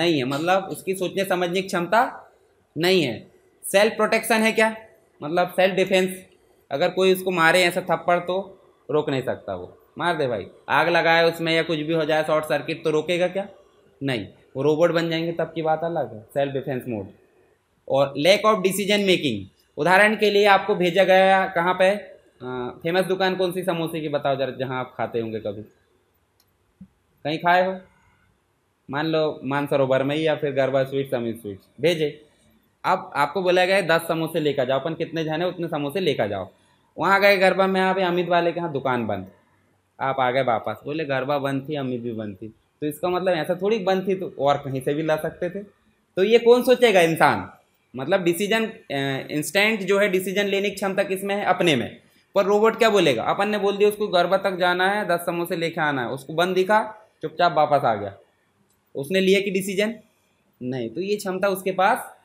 नहीं है मतलब उसकी सोचने समझने की क्षमता नहीं है सेल्फ प्रोटेक्शन है क्या मतलब सेल्फ डिफेंस अगर कोई उसको मारे ऐसा थप्पड़ तो रोक नहीं सकता वो मार दे भाई आग लगाए उसमें या कुछ भी हो जाए शॉर्ट सर्किट तो रोकेगा क्या नहीं वो रोबोट बन जाएंगे तब की बात अलग है सेल्फ डिफेंस मोड और लैक ऑफ डिसीजन मेकिंग उदाहरण के लिए आपको भेजा गया कहाँ पे फेमस दुकान कौन सी समोसे की बताओ जरा जहाँ आप खाते होंगे कभी कहीं खाए हो मान लो मानसरोवर में ही या फिर गरबा स्वीट समीर स्वीट भेजे अब आपको बोला गया दस समोसे लेकर जाओ अपन कितने जाने उतने समोसे लेकर जाओ वहाँ गए गरबा में आप अमित वाले के यहाँ दुकान बंद आप आ गए वापस बोले गरबा बंद थी अमित भी बंद थी तो इसका मतलब ऐसा थोड़ी बंद थी तो और कहीं से भी ला सकते थे तो ये कौन सोचेगा इंसान मतलब डिसीजन इंस्टेंट जो है डिसीजन लेने की क्षमता किस में है अपने में पर रोबोट क्या बोलेगा अपन ने बोल दिया उसको गरबा तक जाना है दस समोसे लेके आना है उसको बंद दिखा चुपचाप वापस आ गया उसने लिया कि डिसीजन नहीं तो ये क्षमता उसके पास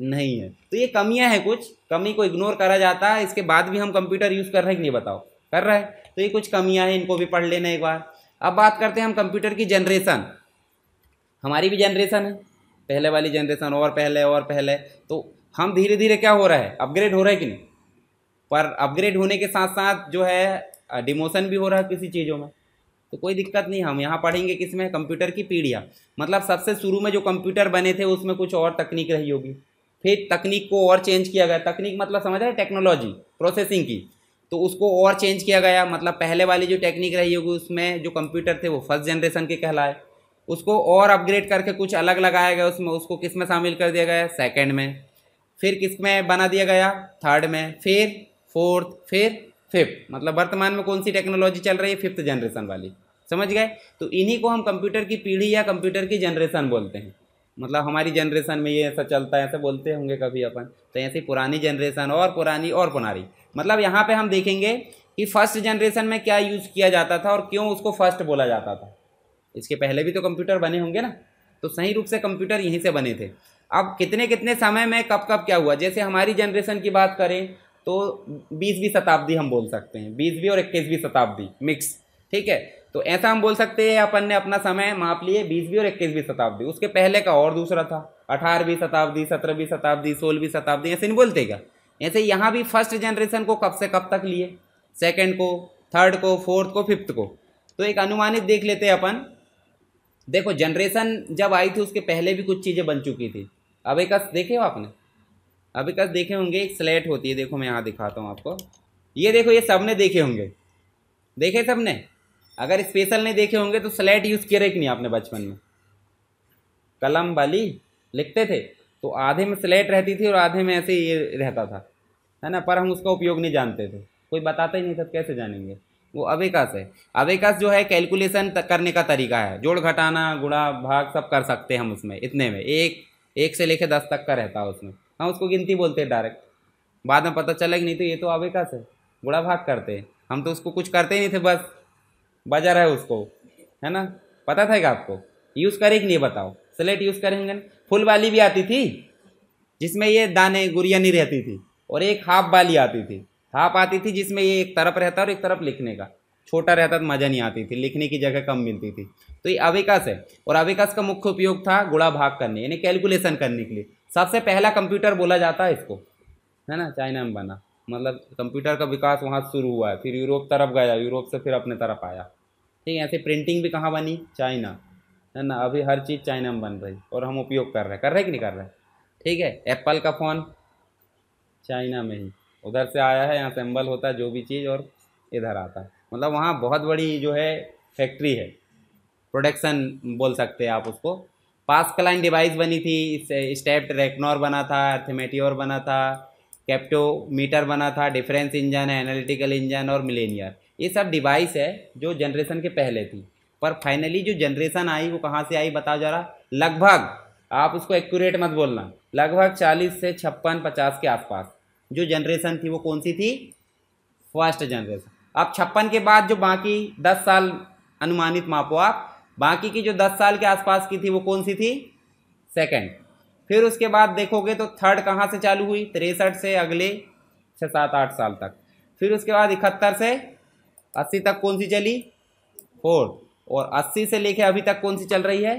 नहीं है तो ये कमियां हैं कुछ कमी को इग्नोर करा जाता है इसके बाद भी हम कंप्यूटर यूज़ कर रहे हैं कि नहीं बताओ कर रहे हैं तो ये कुछ कमियां हैं इनको भी पढ़ लेना एक बार अब बात करते हैं हम कंप्यूटर की जनरेशन हमारी भी जनरेशन है पहले वाली जनरेशन और पहले और पहले तो हम धीरे धीरे क्या हो रहा है अपग्रेड हो रहा है कि नहीं पर अपग्रेड होने के साथ साथ जो है डिमोशन भी हो रहा है किसी चीज़ों में तो कोई दिक्कत नहीं हम यहाँ पढ़ेंगे किसमें कंप्यूटर की पीढ़ियाँ मतलब सबसे शुरू में जो कंप्यूटर बने थे उसमें कुछ और तकनीक रही होगी फिर तकनीक को और चेंज किया गया तकनीक मतलब समझ रहे टेक्नोलॉजी प्रोसेसिंग की तो उसको और चेंज किया गया मतलब पहले वाली जो टेक्निक रही होगी उसमें जो कंप्यूटर थे वो फर्स्ट जनरेशन के कहलाए उसको और अपग्रेड करके कुछ अलग लगाया गया उसमें उसको किस में शामिल कर दिया गया सेकेंड में फिर किस में बना दिया गया थर्ड में फिर फोर्थ फिर फिफ्थ मतलब वर्तमान में कौन सी टेक्नोलॉजी चल रही है फिफ्थ जनरेशन वाली समझ गए तो इन्हीं को हम कंप्यूटर की पीढ़ी या कंप्यूटर की जनरेशन बोलते हैं मतलब हमारी जनरेशन में ये ऐसा चलता है ऐसे बोलते होंगे कभी अपन तो ऐसे पुरानी जनरेशन और पुरानी और पुरानी मतलब यहाँ पे हम देखेंगे कि फर्स्ट जनरेशन में क्या यूज़ किया जाता था और क्यों उसको फर्स्ट बोला जाता था इसके पहले भी तो कंप्यूटर बने होंगे ना तो सही रूप से कंप्यूटर यहीं से बने थे अब कितने कितने समय में कब कब क्या हुआ जैसे हमारी जनरेशन की बात करें तो बीसवीं शताब्दी हम बोल सकते हैं बीसवीं और इक्कीसवीं शताब्दी मिक्स ठीक है तो ऐसा हम बोल सकते हैं अपन ने अपना समय माप लिए बीसवीं और इक्कीसवीं शताब्दी उसके पहले का और दूसरा था अठारहवीं शताब्दी सत्रहवीं शताब्दी सोलहवीं शताब्दी ऐसे नहीं बोलते क्या ऐसे यहाँ भी फर्स्ट जनरेशन को कब से कब तक लिए सेकेंड को थर्ड को फोर्थ को फिफ्थ को तो एक अनुमानित देख लेते हैं अपन देखो जनरेशन जब आई थी उसके पहले भी कुछ चीज़ें बन चुकी थी अबेकस देखे हो आपने कस देखे होंगे एक स्लेट होती है देखो मैं यहाँ दिखाता हूँ आपको ये देखो ये सबने देखे होंगे देखे सबने अगर स्पेशल नहीं देखे होंगे तो स्लेट यूज़ किया कि नहीं आपने बचपन में कलम वाली लिखते थे तो आधे में स्लेट रहती थी और आधे में ऐसे ये रहता था है ना पर हम उसका उपयोग नहीं जानते थे कोई बताते ही नहीं था तो कैसे जानेंगे वो अवेकाश है अवेकास जो है कैलकुलेशन करने का तरीका है जोड़ घटाना गुणा भाग सब कर सकते हैं हम उसमें इतने में एक एक से लेकर दस तक का रहता है उसमें हम उसको गिनती बोलते हैं डायरेक्ट बाद में पता चला कि नहीं तो ये तो अवेकाश है गुणा भाग करते हैं हम तो उसको कुछ करते ही नहीं थे बस बजा रहा है उसको है ना पता था क्या आपको यूज़ करें कि नहीं बताओ स्लेट यूज़ करेंगे फुल वाली भी आती थी जिसमें ये दाने गुड़िया नहीं रहती थी और एक हाफ वाली आती थी हाफ आती थी जिसमें ये एक तरफ रहता और एक तरफ लिखने का छोटा रहता तो मज़ा नहीं आती थी लिखने की जगह कम मिलती थी तो ये अविकास है और अविकास का मुख्य उपयोग था गुड़ा भाग करने यानी कैलकुलेशन करने के लिए सबसे पहला कंप्यूटर बोला जाता है इसको है ना चाइना में बना मतलब कंप्यूटर का विकास वहाँ शुरू हुआ है फिर यूरोप तरफ गया यूरोप से फिर अपने तरफ आया ठीक है ऐसे प्रिंटिंग भी कहाँ बनी चाइना है ना अभी हर चीज़ चाइना में बन रही और हम उपयोग कर रहे हैं कर रहे कि नहीं कर रहे ठीक है एप्पल का फ़ोन चाइना में ही उधर से आया है यहाँ सेम्बल होता है जो भी चीज़ और इधर आता है मतलब वहाँ बहुत बड़ी जो है फैक्ट्री है प्रोडक्शन बोल सकते हैं आप उसको पास क्लाइन डिवाइस बनी थी स्टेप्ट रेक्नोर बना था अर्थमेटियोर बना था कैप्टोमीटर बना था डिफरेंस इंजन है एनालिटिकल इंजन और मिलेनियर ये सब डिवाइस है जो जनरेशन के पहले थी पर फाइनली जो जनरेशन आई वो कहाँ से आई बताओ जरा लगभग आप उसको एक्यूरेट मत बोलना लगभग चालीस से छप्पन पचास के आसपास जो जनरेशन थी वो कौन सी थी फर्स्ट जनरेशन अब छप्पन के बाद जो बाकी दस साल अनुमानित मापो आप बाकी की जो दस साल के आसपास की थी वो कौन सी थी सेकंड फिर उसके बाद देखोगे तो थर्ड कहाँ से चालू हुई तिरसठ से अगले छः सात आठ साल तक फिर उसके बाद इकहत्तर से अस्सी तक कौन सी चली फोर्थ और अस्सी से लेके अभी तक कौन सी चल रही है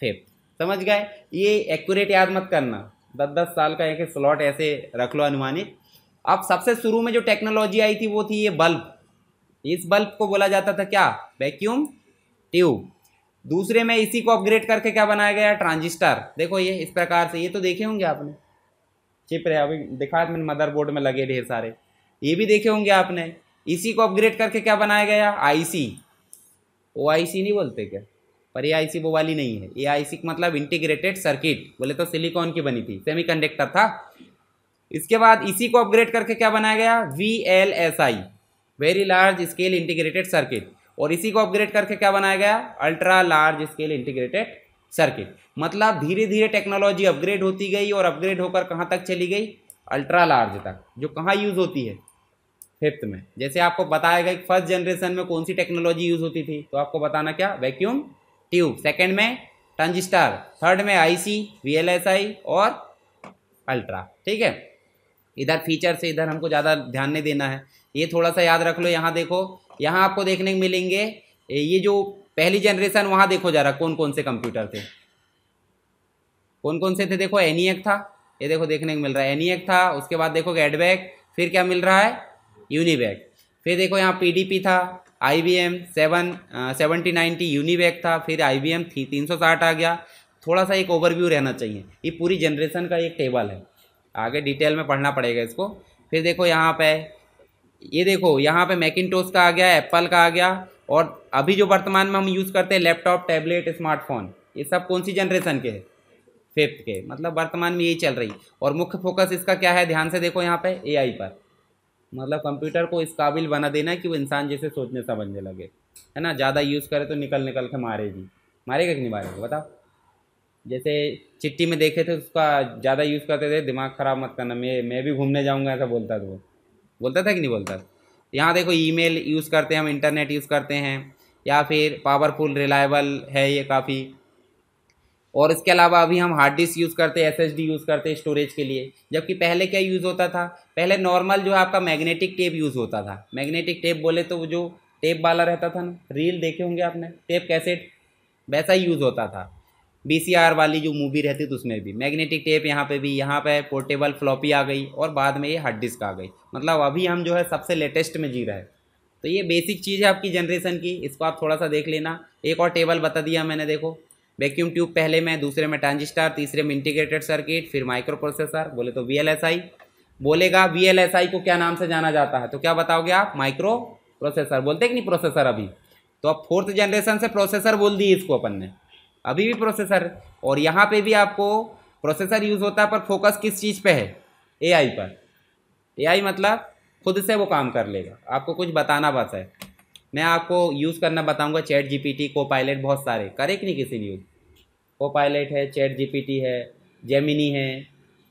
फिफ्थ समझ गए ये एक्यूरेट याद मत करना दस दस साल का एक स्लॉट ऐसे रख लो अनुमानित अब सबसे शुरू में जो टेक्नोलॉजी आई थी वो थी ये बल्ब इस बल्ब को बोला जाता था क्या वैक्यूम ट्यूब दूसरे में इसी को अपग्रेड करके क्या बनाया गया ट्रांजिस्टर देखो ये इस प्रकार से ये तो देखे होंगे आपने चिप रहे अभी दिखा मैंने मदरबोर्ड में लगे ढेर सारे ये भी देखे होंगे आपने इसी को अपग्रेड करके क्या बनाया गया आईसी ओ सी नहीं बोलते क्या पर ये आई सी वो वाली नहीं है ये आई सी का मतलब इंटीग्रेटेड सर्किट बोले तो सिलिकॉन की बनी थी सेमीकंडक्टर था इसके बाद इसी को अपग्रेड करके क्या बनाया गया V L S I very large scale integrated circuit और इसी को अपग्रेड करके क्या बनाया गया ultra large scale integrated circuit मतलब धीरे धीरे टेक्नोलॉजी अपग्रेड होती गई और अपग्रेड होकर कहाँ तक चली गई अल्ट्रा लार्ज तक जो कहाँ यूज़ होती है फिफ्थ में जैसे आपको बताया गया फर्स्ट जनरेशन में कौन सी टेक्नोलॉजी यूज होती थी तो आपको बताना क्या वैक्यूम ट्यूब सेकेंड में ट्रांजिस्टर थर्ड में आईसी वीएलएसआई और अल्ट्रा ठीक है इधर फीचर से इधर हमको ज़्यादा ध्यान नहीं देना है ये थोड़ा सा याद रख लो यहाँ देखो यहाँ आपको देखने को मिलेंगे ये जो पहली जनरेशन वहाँ देखो जा रहा कौन कौन से कंप्यूटर थे कौन कौन से थे देखो एनीएक था ये देखो देखने को मिल रहा है एनीएक था उसके बाद देखो एडबैक फिर क्या मिल रहा है यूनिबैक फिर देखो यहाँ पीडीपी था I B M seven seventy ninety यूनिबैक था फिर आई बी एम थी तीन सौ साठ आ गया थोड़ा सा एक ओवरव्यू रहना चाहिए ये पूरी जनरेशन का एक टेबल है आगे डिटेल में पढ़ना पड़ेगा इसको फिर देखो यहाँ पे ये देखो यहाँ पे मैकिनटोस का आ गया एप्पल का आ गया और अभी जो वर्तमान में हम यूज़ करते हैं लैपटॉप टैबलेट स्मार्टफोन ये सब कौन सी जनरेशन के फिफ्थ के मतलब वर्तमान में यही चल रही और मुख्य फोकस इसका क्या है ध्यान से देखो यहाँ पे एआई पर मतलब कंप्यूटर को इस काबिल बना देना है कि वो इंसान जैसे सोचने समझने लगे है ना ज़्यादा यूज़ करे तो निकल निकल के मारेगी मारेगा कि नहीं मारेगा बताओ जैसे चिट्टी में देखे थे उसका ज़्यादा यूज़ करते थे दिमाग ख़राब मत करना मैं मैं भी घूमने जाऊँगा ऐसा बोलता था वो बोलता था कि नहीं बोलता यहाँ देखो ईमेल यूज़ करते हैं हम इंटरनेट यूज़ करते हैं या फिर पावरफुल रिलायबल है ये काफ़ी और इसके अलावा अभी हम हार्ड डिस्क यूज़ करते एस एस यूज़ करते स्टोरेज के लिए जबकि पहले क्या यूज़ होता था पहले नॉर्मल जो आपका मैग्नेटिक टेप यूज़ होता था मैग्नेटिक टेप बोले तो वो जो टेप वाला रहता था ना रील देखे होंगे आपने टेप कैसेट वैसा ही यूज़ होता था बी वाली जो मूवी रहती थी उसमें भी मैग्नेटिक टेप यहाँ पे भी यहाँ पे पोर्टेबल फ्लॉपी आ गई और बाद में ये हार्ड डिस्क आ गई मतलब अभी हम जो है सबसे लेटेस्ट में जी रहे हैं तो ये बेसिक चीज़ है आपकी जनरेशन की इसको आप थोड़ा सा देख लेना एक और टेबल बता दिया मैंने देखो वैक्यूम ट्यूब पहले में दूसरे में ट्रांजिस्टर तीसरे में इंटीग्रेटेड सर्किट फिर माइक्रो प्रोसेसर बोले तो वी बोलेगा वी को क्या नाम से जाना जाता है तो क्या बताओगे आप माइक्रो प्रोसेसर बोलते कि नहीं प्रोसेसर अभी तो अब फोर्थ जनरेशन से प्रोसेसर बोल दिए इसको अपन ने अभी भी प्रोसेसर और यहाँ पे भी आपको प्रोसेसर यूज़ होता है पर फोकस किस चीज़ पे है एआई पर एआई मतलब खुद से वो काम कर लेगा आपको कुछ बताना बस है मैं आपको यूज़ करना बताऊंगा चैट जीपीटी को पायलट बहुत सारे करे कि नहीं किसी ने यूज़ को पायलट है चैट जीपीटी है जेमिनी है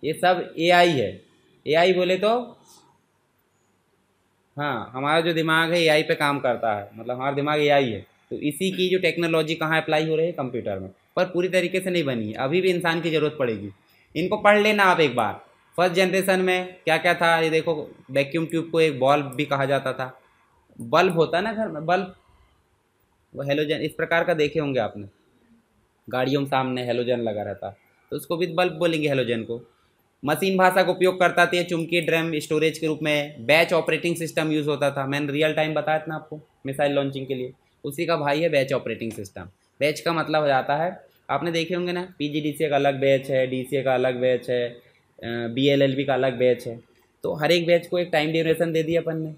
ये सब एआई है एआई बोले तो हाँ हमारा जो दिमाग है एआई पे काम करता है मतलब हमारा दिमाग एआई है तो इसी की जो टेक्नोलॉजी कहाँ अप्लाई हो रही है कंप्यूटर में पर पूरी तरीके से नहीं बनी है अभी भी इंसान की ज़रूरत पड़ेगी इनको पढ़ लेना आप एक बार फर्स्ट जनरेशन में क्या क्या था ये देखो वैक्यूम ट्यूब को एक बॉल्ब भी कहा जाता था बल्ब होता है ना घर में बल्ब वो हेलोजन इस प्रकार का देखे होंगे आपने गाड़ियों में सामने हेलोजन लगा रहता तो उसको भी बल्ब बोलेंगे हेलोजन को मशीन भाषा का उपयोग करता थे चुमकी ड्रम स्टोरेज के रूप में बैच ऑपरेटिंग सिस्टम यूज़ होता था मैंने रियल टाइम बताया था ना आपको मिसाइल लॉन्चिंग के लिए उसी का भाई है बैच ऑपरेटिंग सिस्टम बैच का मतलब हो जाता है आपने देखे होंगे ना पीजीडीसीए का अलग बैच है ए का अलग बैच है बी का अलग बैच है तो हर एक बैच को एक टाइम ड्यूरेशन दे दिया अपन ने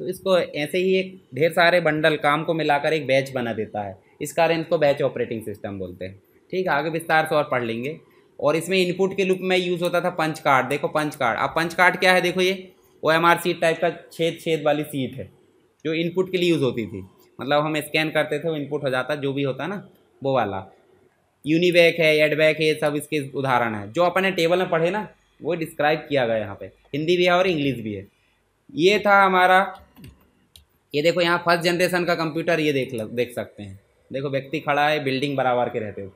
तो इसको ऐसे ही एक ढेर सारे बंडल काम को मिलाकर एक बैच बना देता है इस कारण इसको बैच ऑपरेटिंग सिस्टम बोलते हैं ठीक है आगे विस्तार से और पढ़ लेंगे और इसमें इनपुट के रूप में यूज़ होता था पंच कार्ड देखो पंच कार्ड अब पंच कार्ड क्या है देखो ये O M R sheet type का छेद छेद वाली सीट है जो इनपुट के लिए यूज़ होती थी मतलब हम स्कैन करते थे वो इनपुट हो जाता जो भी होता ना वो वाला यूनिबैक है एडबैक है सब इसके उदाहरण है जो अपने टेबल में पढ़े ना वो डिस्क्राइब किया गया यहाँ पे हिंदी भी है और इंग्लिश भी है ये था हमारा ये देखो यहाँ फर्स्ट जनरेशन का कंप्यूटर ये देख देख सकते हैं देखो व्यक्ति खड़ा है बिल्डिंग बराबर के रहते हो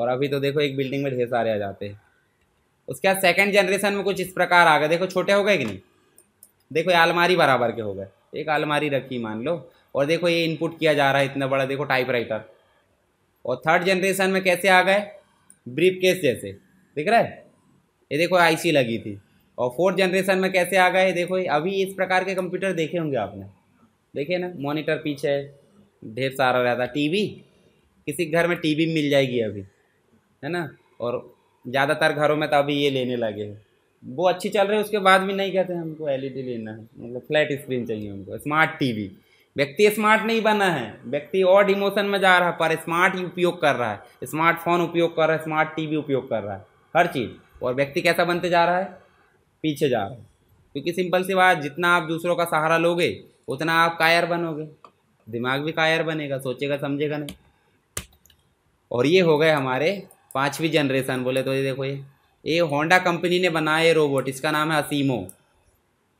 और अभी तो देखो एक बिल्डिंग में ढेर सारे आ जाते हैं उसके बाद सेकेंड जनरेशन में कुछ इस प्रकार आ गए देखो छोटे हो गए कि नहीं देखो ये आलमारी बराबर के हो गए एक आलमारी रखी मान लो और देखो ये इनपुट किया जा रहा है इतना बड़ा देखो टाइपराइटर और थर्ड जनरेशन में कैसे आ गए ब्रीफ केस जैसे दिख रहा है ये देखो आईसी लगी थी और फोर्थ जनरेशन में कैसे आ गए देखो अभी इस प्रकार के कंप्यूटर देखे होंगे आपने देखे ना मॉनिटर पीछे ढेर सारा रहता टीवी किसी घर में टीवी मिल जाएगी अभी है ना और ज़्यादातर घरों में तो अभी ये लेने लगे हैं वो अच्छी चल रही है उसके बाद भी नहीं कहते हमको एलईडी e लेना है मतलब फ्लैट स्क्रीन चाहिए हमको स्मार्ट टीवी व्यक्ति स्मार्ट नहीं बना है व्यक्ति और इमोशन में जा रहा है पर स्मार्ट ही उपयोग कर रहा है स्मार्टफोन उपयोग कर रहा है स्मार्ट टीवी उपयोग कर रहा है हर चीज़ और व्यक्ति कैसा बनते जा रहा है पीछे जा रहे हो क्योंकि सिंपल सी बात जितना आप दूसरों का सहारा लोगे उतना आप कायर बनोगे दिमाग भी कायर बनेगा सोचेगा समझेगा नहीं और ये हो गए हमारे पाँचवीं जनरेशन बोले तो ये देखो ये ये होंडा कंपनी ने बनाया ये रोबोट इसका नाम है असीमो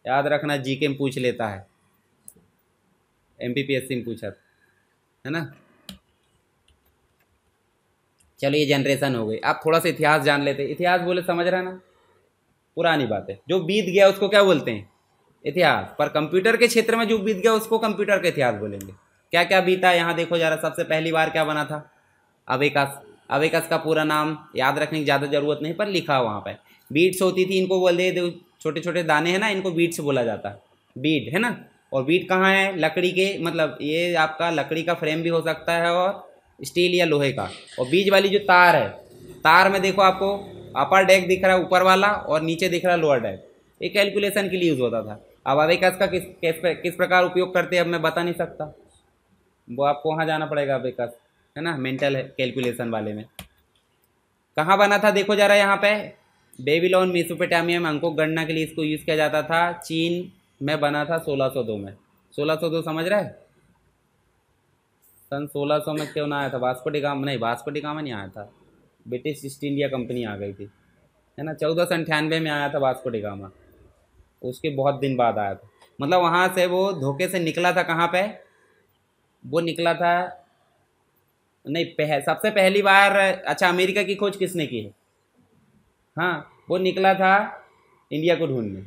याद रखना जी के में पूछ लेता है M P P S C में पूछा है ना चलो ये जनरेशन हो गई आप थोड़ा सा इतिहास जान लेते इतिहास बोले समझ रहे ना पुरानी बात है जो बीत गया उसको क्या बोलते हैं इतिहास पर कंप्यूटर के क्षेत्र में जो बीत गया उसको कंप्यूटर का इतिहास बोलेंगे क्या क्या बीता यहाँ देखो जरा सबसे पहली बार क्या बना था अवेकस अवेकस का पूरा नाम याद रखने की ज़्यादा ज़रूरत नहीं पर लिखा वहाँ पर बीट्स होती थी इनको बोल दे छोटे छोटे दाने हैं ना इनको बीट्स बोला जाता बीट है ना और बीट कहाँ है लकड़ी के मतलब ये आपका लकड़ी का फ्रेम भी हो सकता है और स्टील या लोहे का और बीज वाली जो तार है तार में देखो आपको अपर डेक दिख रहा है ऊपर वाला और नीचे दिख रहा है लोअर डेक ये कैलकुलेशन के लिए यूज़ होता था अब अवेकस का किस किस किस प्रकार उपयोग करते हैं अब मैं बता नहीं सकता वो आपको वहाँ जाना पड़ेगा अवेकस है ना मेंटल कैलकुलेशन वाले में कहाँ बना था देखो जा रहा है यहाँ पे बेबीलोन मेसोपोटामिया में अंकों गणना के लिए इसको यूज़ किया जाता था चीन में बना था दो में दो समझ रहे सन सन सौ में क्यों ना आया था बासपटी काम नहीं बासपटी काम नहीं आया था ब्रिटिश ईस्ट इंडिया कंपनी आ गई थी है ना चौदह सौ अंठानवे में आया था वास्को डिगामा उसके बहुत दिन बाद आया था मतलब वहाँ से वो धोखे से निकला था कहाँ पे वो निकला था नहीं पह सबसे पहली बार अच्छा अमेरिका की खोज किसने की है हाँ वो निकला था इंडिया को ढूंढने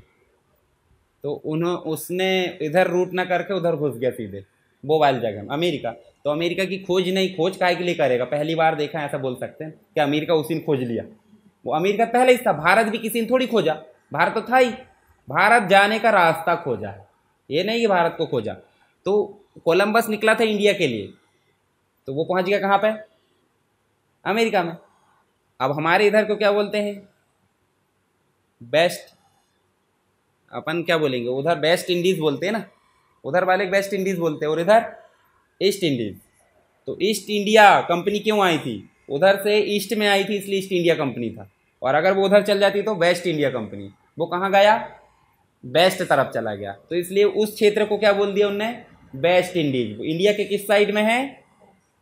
तो उन्होंने उसने इधर रूट ना करके उधर घुस गया सीधे वो वाली जगह अमेरिका तो अमेरिका की खोज नहीं खोज काय के लिए करेगा पहली बार देखा ऐसा बोल सकते हैं कि अमेरिका उसी ने खोज लिया वो अमेरिका पहले ही था भारत भी किसी ने थोड़ी खोजा भारत तो था ही भारत जाने का रास्ता खोजा है ये नहीं कि भारत को खोजा तो कोलंबस निकला था इंडिया के लिए तो वो पहुंच गया कहाँ पर अमेरिका में अब हमारे इधर को क्या बोलते हैं बेस्ट अपन क्या बोलेंगे उधर वेस्ट इंडीज़ बोलते हैं ना उधर वाले वेस्ट इंडीज़ बोलते हैं और इधर ईस्ट इंडीज तो ईस्ट इंडिया कंपनी क्यों आई थी उधर से ईस्ट में आई थी इसलिए ईस्ट इंडिया कंपनी था और अगर वो उधर चल जाती तो वेस्ट इंडिया कंपनी वो कहाँ गया वेस्ट तरफ चला गया तो इसलिए उस क्षेत्र को क्या बोल दिया उनने वेस्ट इंडीज इंडिया के किस साइड में है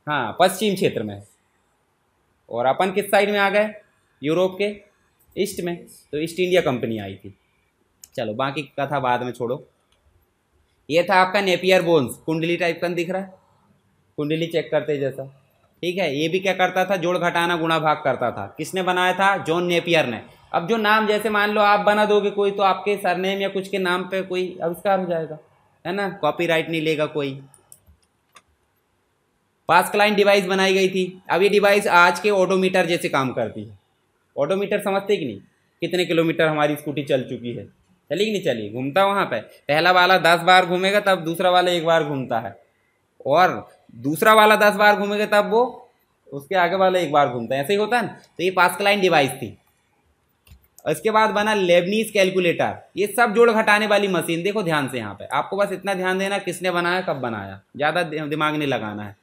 हाँ पश्चिम क्षेत्र में और अपन किस साइड में आ गए यूरोप के ईस्ट में तो ईस्ट इंडिया कंपनी आई थी चलो बाकी कथा बाद में छोड़ो ये था आपका नेपियर बोन्स कुंडली टाइप का दिख रहा है कुंडली चेक करते जैसा ठीक है ये भी क्या करता था जोड़ घटाना गुणा भाग करता था किसने बनाया था जॉन नेपियर ने अब जो नाम जैसे मान लो आप बना दोगे कोई तो आपके सरनेम या कुछ के नाम पे कोई आविष्कार हो जाएगा है ना कॉपीराइट नहीं लेगा कोई क्लाइंट डिवाइस बनाई गई थी अब ये डिवाइस आज के ऑटोमीटर जैसे काम करती है ऑटोमीटर समझते कि नहीं कितने किलोमीटर हमारी स्कूटी चल चुकी है चली कि नहीं चली घूमता वहाँ पर पहला वाला दस बार घूमेगा तब दूसरा वाला एक बार घूमता है और दूसरा वाला दस बार घूमेगा तब वो उसके आगे वाला एक बार घूमता है ऐसे ही होता है ना तो ये पास्कलाइन डिवाइस थी इसके बाद बना लेबनीज कैलकुलेटर ये सब जोड़ घटाने वाली मशीन देखो ध्यान से यहाँ पे आपको बस इतना ध्यान देना किसने बनाया कब बनाया ज़्यादा दिमाग नहीं लगाना है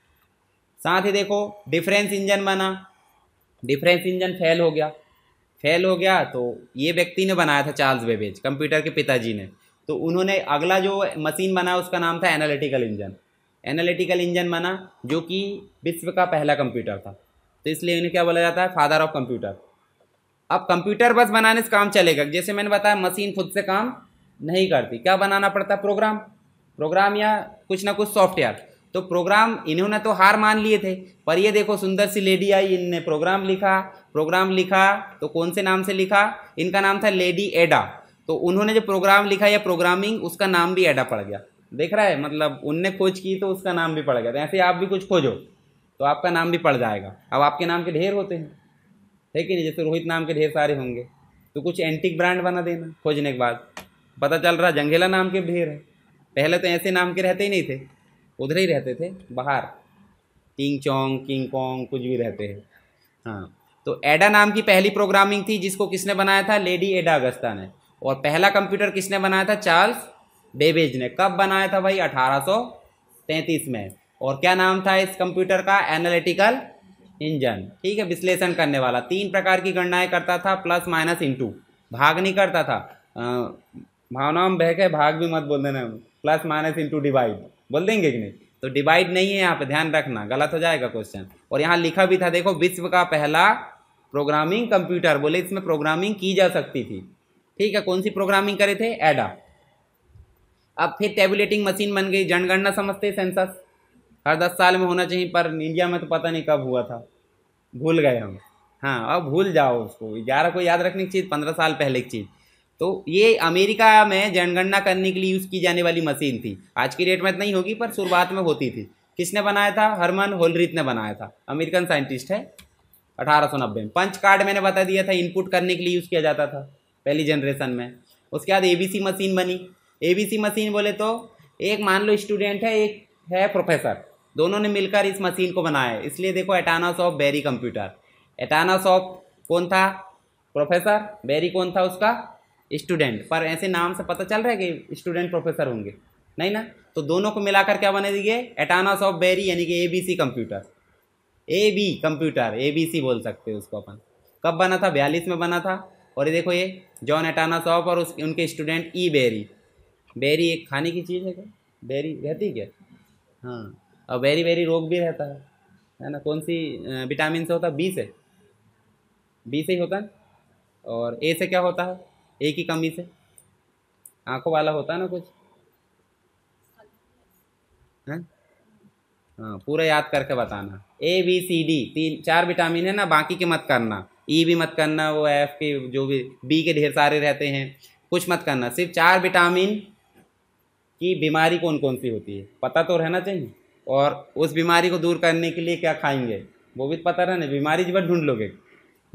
साथ ही देखो डिफरेंस इंजन बना डिफरेंस इंजन फेल हो गया फेल हो गया तो ये व्यक्ति ने बनाया था चार्ल्स बेबेज कंप्यूटर के पिताजी ने तो उन्होंने अगला जो मशीन बनाया उसका नाम था एनालिटिकल इंजन एनालिटिकल इंजन माना जो कि विश्व का पहला कंप्यूटर था तो इसलिए इन्हें क्या बोला जाता है फादर ऑफ कंप्यूटर अब कंप्यूटर बस बनाने से काम चलेगा जैसे मैंने बताया मशीन खुद से काम नहीं करती क्या बनाना पड़ता है प्रोग्राम प्रोग्राम या कुछ ना कुछ सॉफ्टवेयर तो प्रोग्राम इन्होंने तो हार मान लिए थे पर ये देखो सुंदर सी लेडी आई इनने प्रोग्राम लिखा प्रोग्राम लिखा तो कौन से नाम से लिखा इनका नाम था लेडी एडा तो उन्होंने जो प्रोग्राम लिखा या प्रोग्रामिंग उसका नाम भी एडा पड़ गया देख रहा है मतलब उनने खोज की तो उसका नाम भी पड़ गया तो ऐसे आप भी कुछ खोजो तो आपका नाम भी पड़ जाएगा अब आपके नाम के ढेर होते हैं है कि नहीं जैसे रोहित नाम के ढेर सारे होंगे तो कुछ एंटिक ब्रांड बना देना खोजने के बाद पता चल रहा जंगेला नाम के ढेर है पहले तो ऐसे नाम के रहते ही नहीं थे उधर ही रहते थे बाहर किंग चोंग किंग कोंग कुछ भी रहते हैं हाँ तो एडा नाम की पहली प्रोग्रामिंग थी जिसको किसने बनाया था लेडी एडा अगस्ता ने और पहला कंप्यूटर किसने बनाया था चार्ल्स डेविज ने कब बनाया था भाई 1833 में और क्या नाम था इस कंप्यूटर का एनालिटिकल इंजन ठीक है विश्लेषण करने वाला तीन प्रकार की गणनाएं करता था प्लस माइनस इंटू भाग नहीं करता था भावनाओं में बह के भाग भी मत बोल देना प्लस माइनस इंटू डिवाइड बोल देंगे कि नहीं तो डिवाइड नहीं है यहाँ पे ध्यान रखना गलत हो जाएगा क्वेश्चन और यहाँ लिखा भी था देखो विश्व का पहला प्रोग्रामिंग कंप्यूटर बोले इसमें प्रोग्रामिंग की जा सकती थी ठीक है कौन सी प्रोग्रामिंग करे थे एडा अब फिर टेबुलेटिंग मशीन बन गई जनगणना समझते हैं सेंसस हर दस साल में होना चाहिए पर इंडिया में तो पता नहीं कब हुआ था भूल गए हम हाँ अब भूल जाओ उसको ग्यारह को याद रखने की चीज़ पंद्रह साल पहले की चीज़ तो ये अमेरिका में जनगणना करने के लिए यूज़ की जाने वाली मशीन थी आज की डेट में नहीं होगी पर शुरुआत में होती थी किसने बनाया था हरमन होलरिथ ने बनाया था अमेरिकन साइंटिस्ट है अठारह सौ नब्बे में पंच कार्ड मैंने बता दिया था इनपुट करने के लिए यूज़ किया जाता था पहली जनरेशन में उसके बाद ए मशीन बनी एबीसी मशीन बोले तो एक मान लो स्टूडेंट है एक है प्रोफेसर दोनों ने मिलकर इस मशीन को बनाया है इसलिए देखो Atanasoff Berry computer Atanasoff कौन था प्रोफेसर बेरी कौन था उसका स्टूडेंट पर ऐसे नाम से पता चल रहा है कि स्टूडेंट प्रोफेसर होंगे नहीं ना तो दोनों को मिलाकर क्या बने दिए एटानस ऑफ बेरी यानी कि A B C computer A B computer A B C बोल सकते हैं उसको अपन कब बना था बयालीस में बना था और ये देखो ये जॉन एटानस ऑफ और उसके उनके स्टूडेंट ई बेरी बेरी एक खाने की चीज़ है क्या बेरी रहती क्या हाँ और बेरी बेरी रोग भी रहता है है ना कौन सी विटामिन से होता है बी से बी से ही होता है और ए से क्या होता है ए की कमी से आँखों वाला होता है ना कुछ है हाँ पूरा याद करके बताना ए बी सी डी तीन चार विटामिन है ना बाकी के मत करना ई e भी मत करना वो एफ के जो भी बी के ढेर सारे रहते हैं कुछ मत करना सिर्फ चार विटामिन कि बीमारी कौन कौन सी होती है पता तो रहना चाहिए और उस बीमारी को दूर करने के लिए क्या खाएंगे वो भी तो पता रहना बीमारी जब ढूंढ लोगे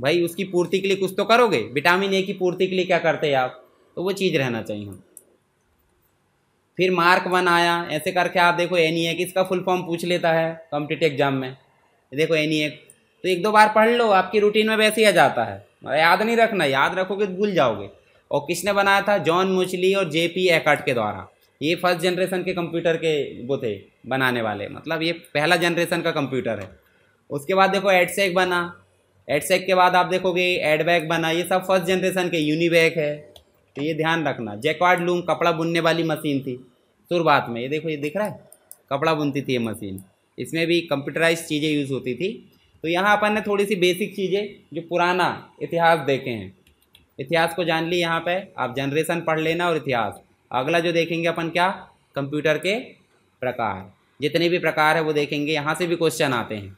भाई उसकी पूर्ति के लिए कुछ तो करोगे विटामिन ए की पूर्ति के लिए क्या करते हैं आप तो वो चीज़ रहना चाहिए हम फिर मार्क वन आया ऐसे करके आप देखो एन ई एक इसका फुल फॉर्म पूछ लेता है कॉम्पिटेटिव एग्जाम में देखो एन ई एक तो एक दो बार पढ़ लो आपकी रूटीन में वैसे ही आ जाता है याद नहीं रखना याद रखोगे तो भूल जाओगे और किसने बनाया था जॉन मुचली और जे पी एकट के द्वारा ये फर्स्ट जनरेशन के कंप्यूटर के वो थे बनाने वाले मतलब ये पहला जनरेशन का कंप्यूटर है उसके बाद देखो एडसेक बना एडसेक के बाद आप देखोगे एडबैग बना ये सब फर्स्ट जनरेशन के यूनिबैग है तो ये ध्यान रखना जैकवाड लूम कपड़ा बुनने वाली मशीन थी शुरुआत में ये देखो ये दिख रहा है कपड़ा बुनती थी ये मशीन इसमें भी कंप्यूटराइज चीज़ें यूज़ होती थी तो यहाँ अपन ने थोड़ी सी बेसिक चीज़ें जो पुराना इतिहास देखे हैं इतिहास को जान ली यहाँ पर आप जनरेशन पढ़ लेना और इतिहास अगला जो देखेंगे अपन क्या कंप्यूटर के प्रकार जितने भी प्रकार है वो देखेंगे यहाँ से भी क्वेश्चन आते हैं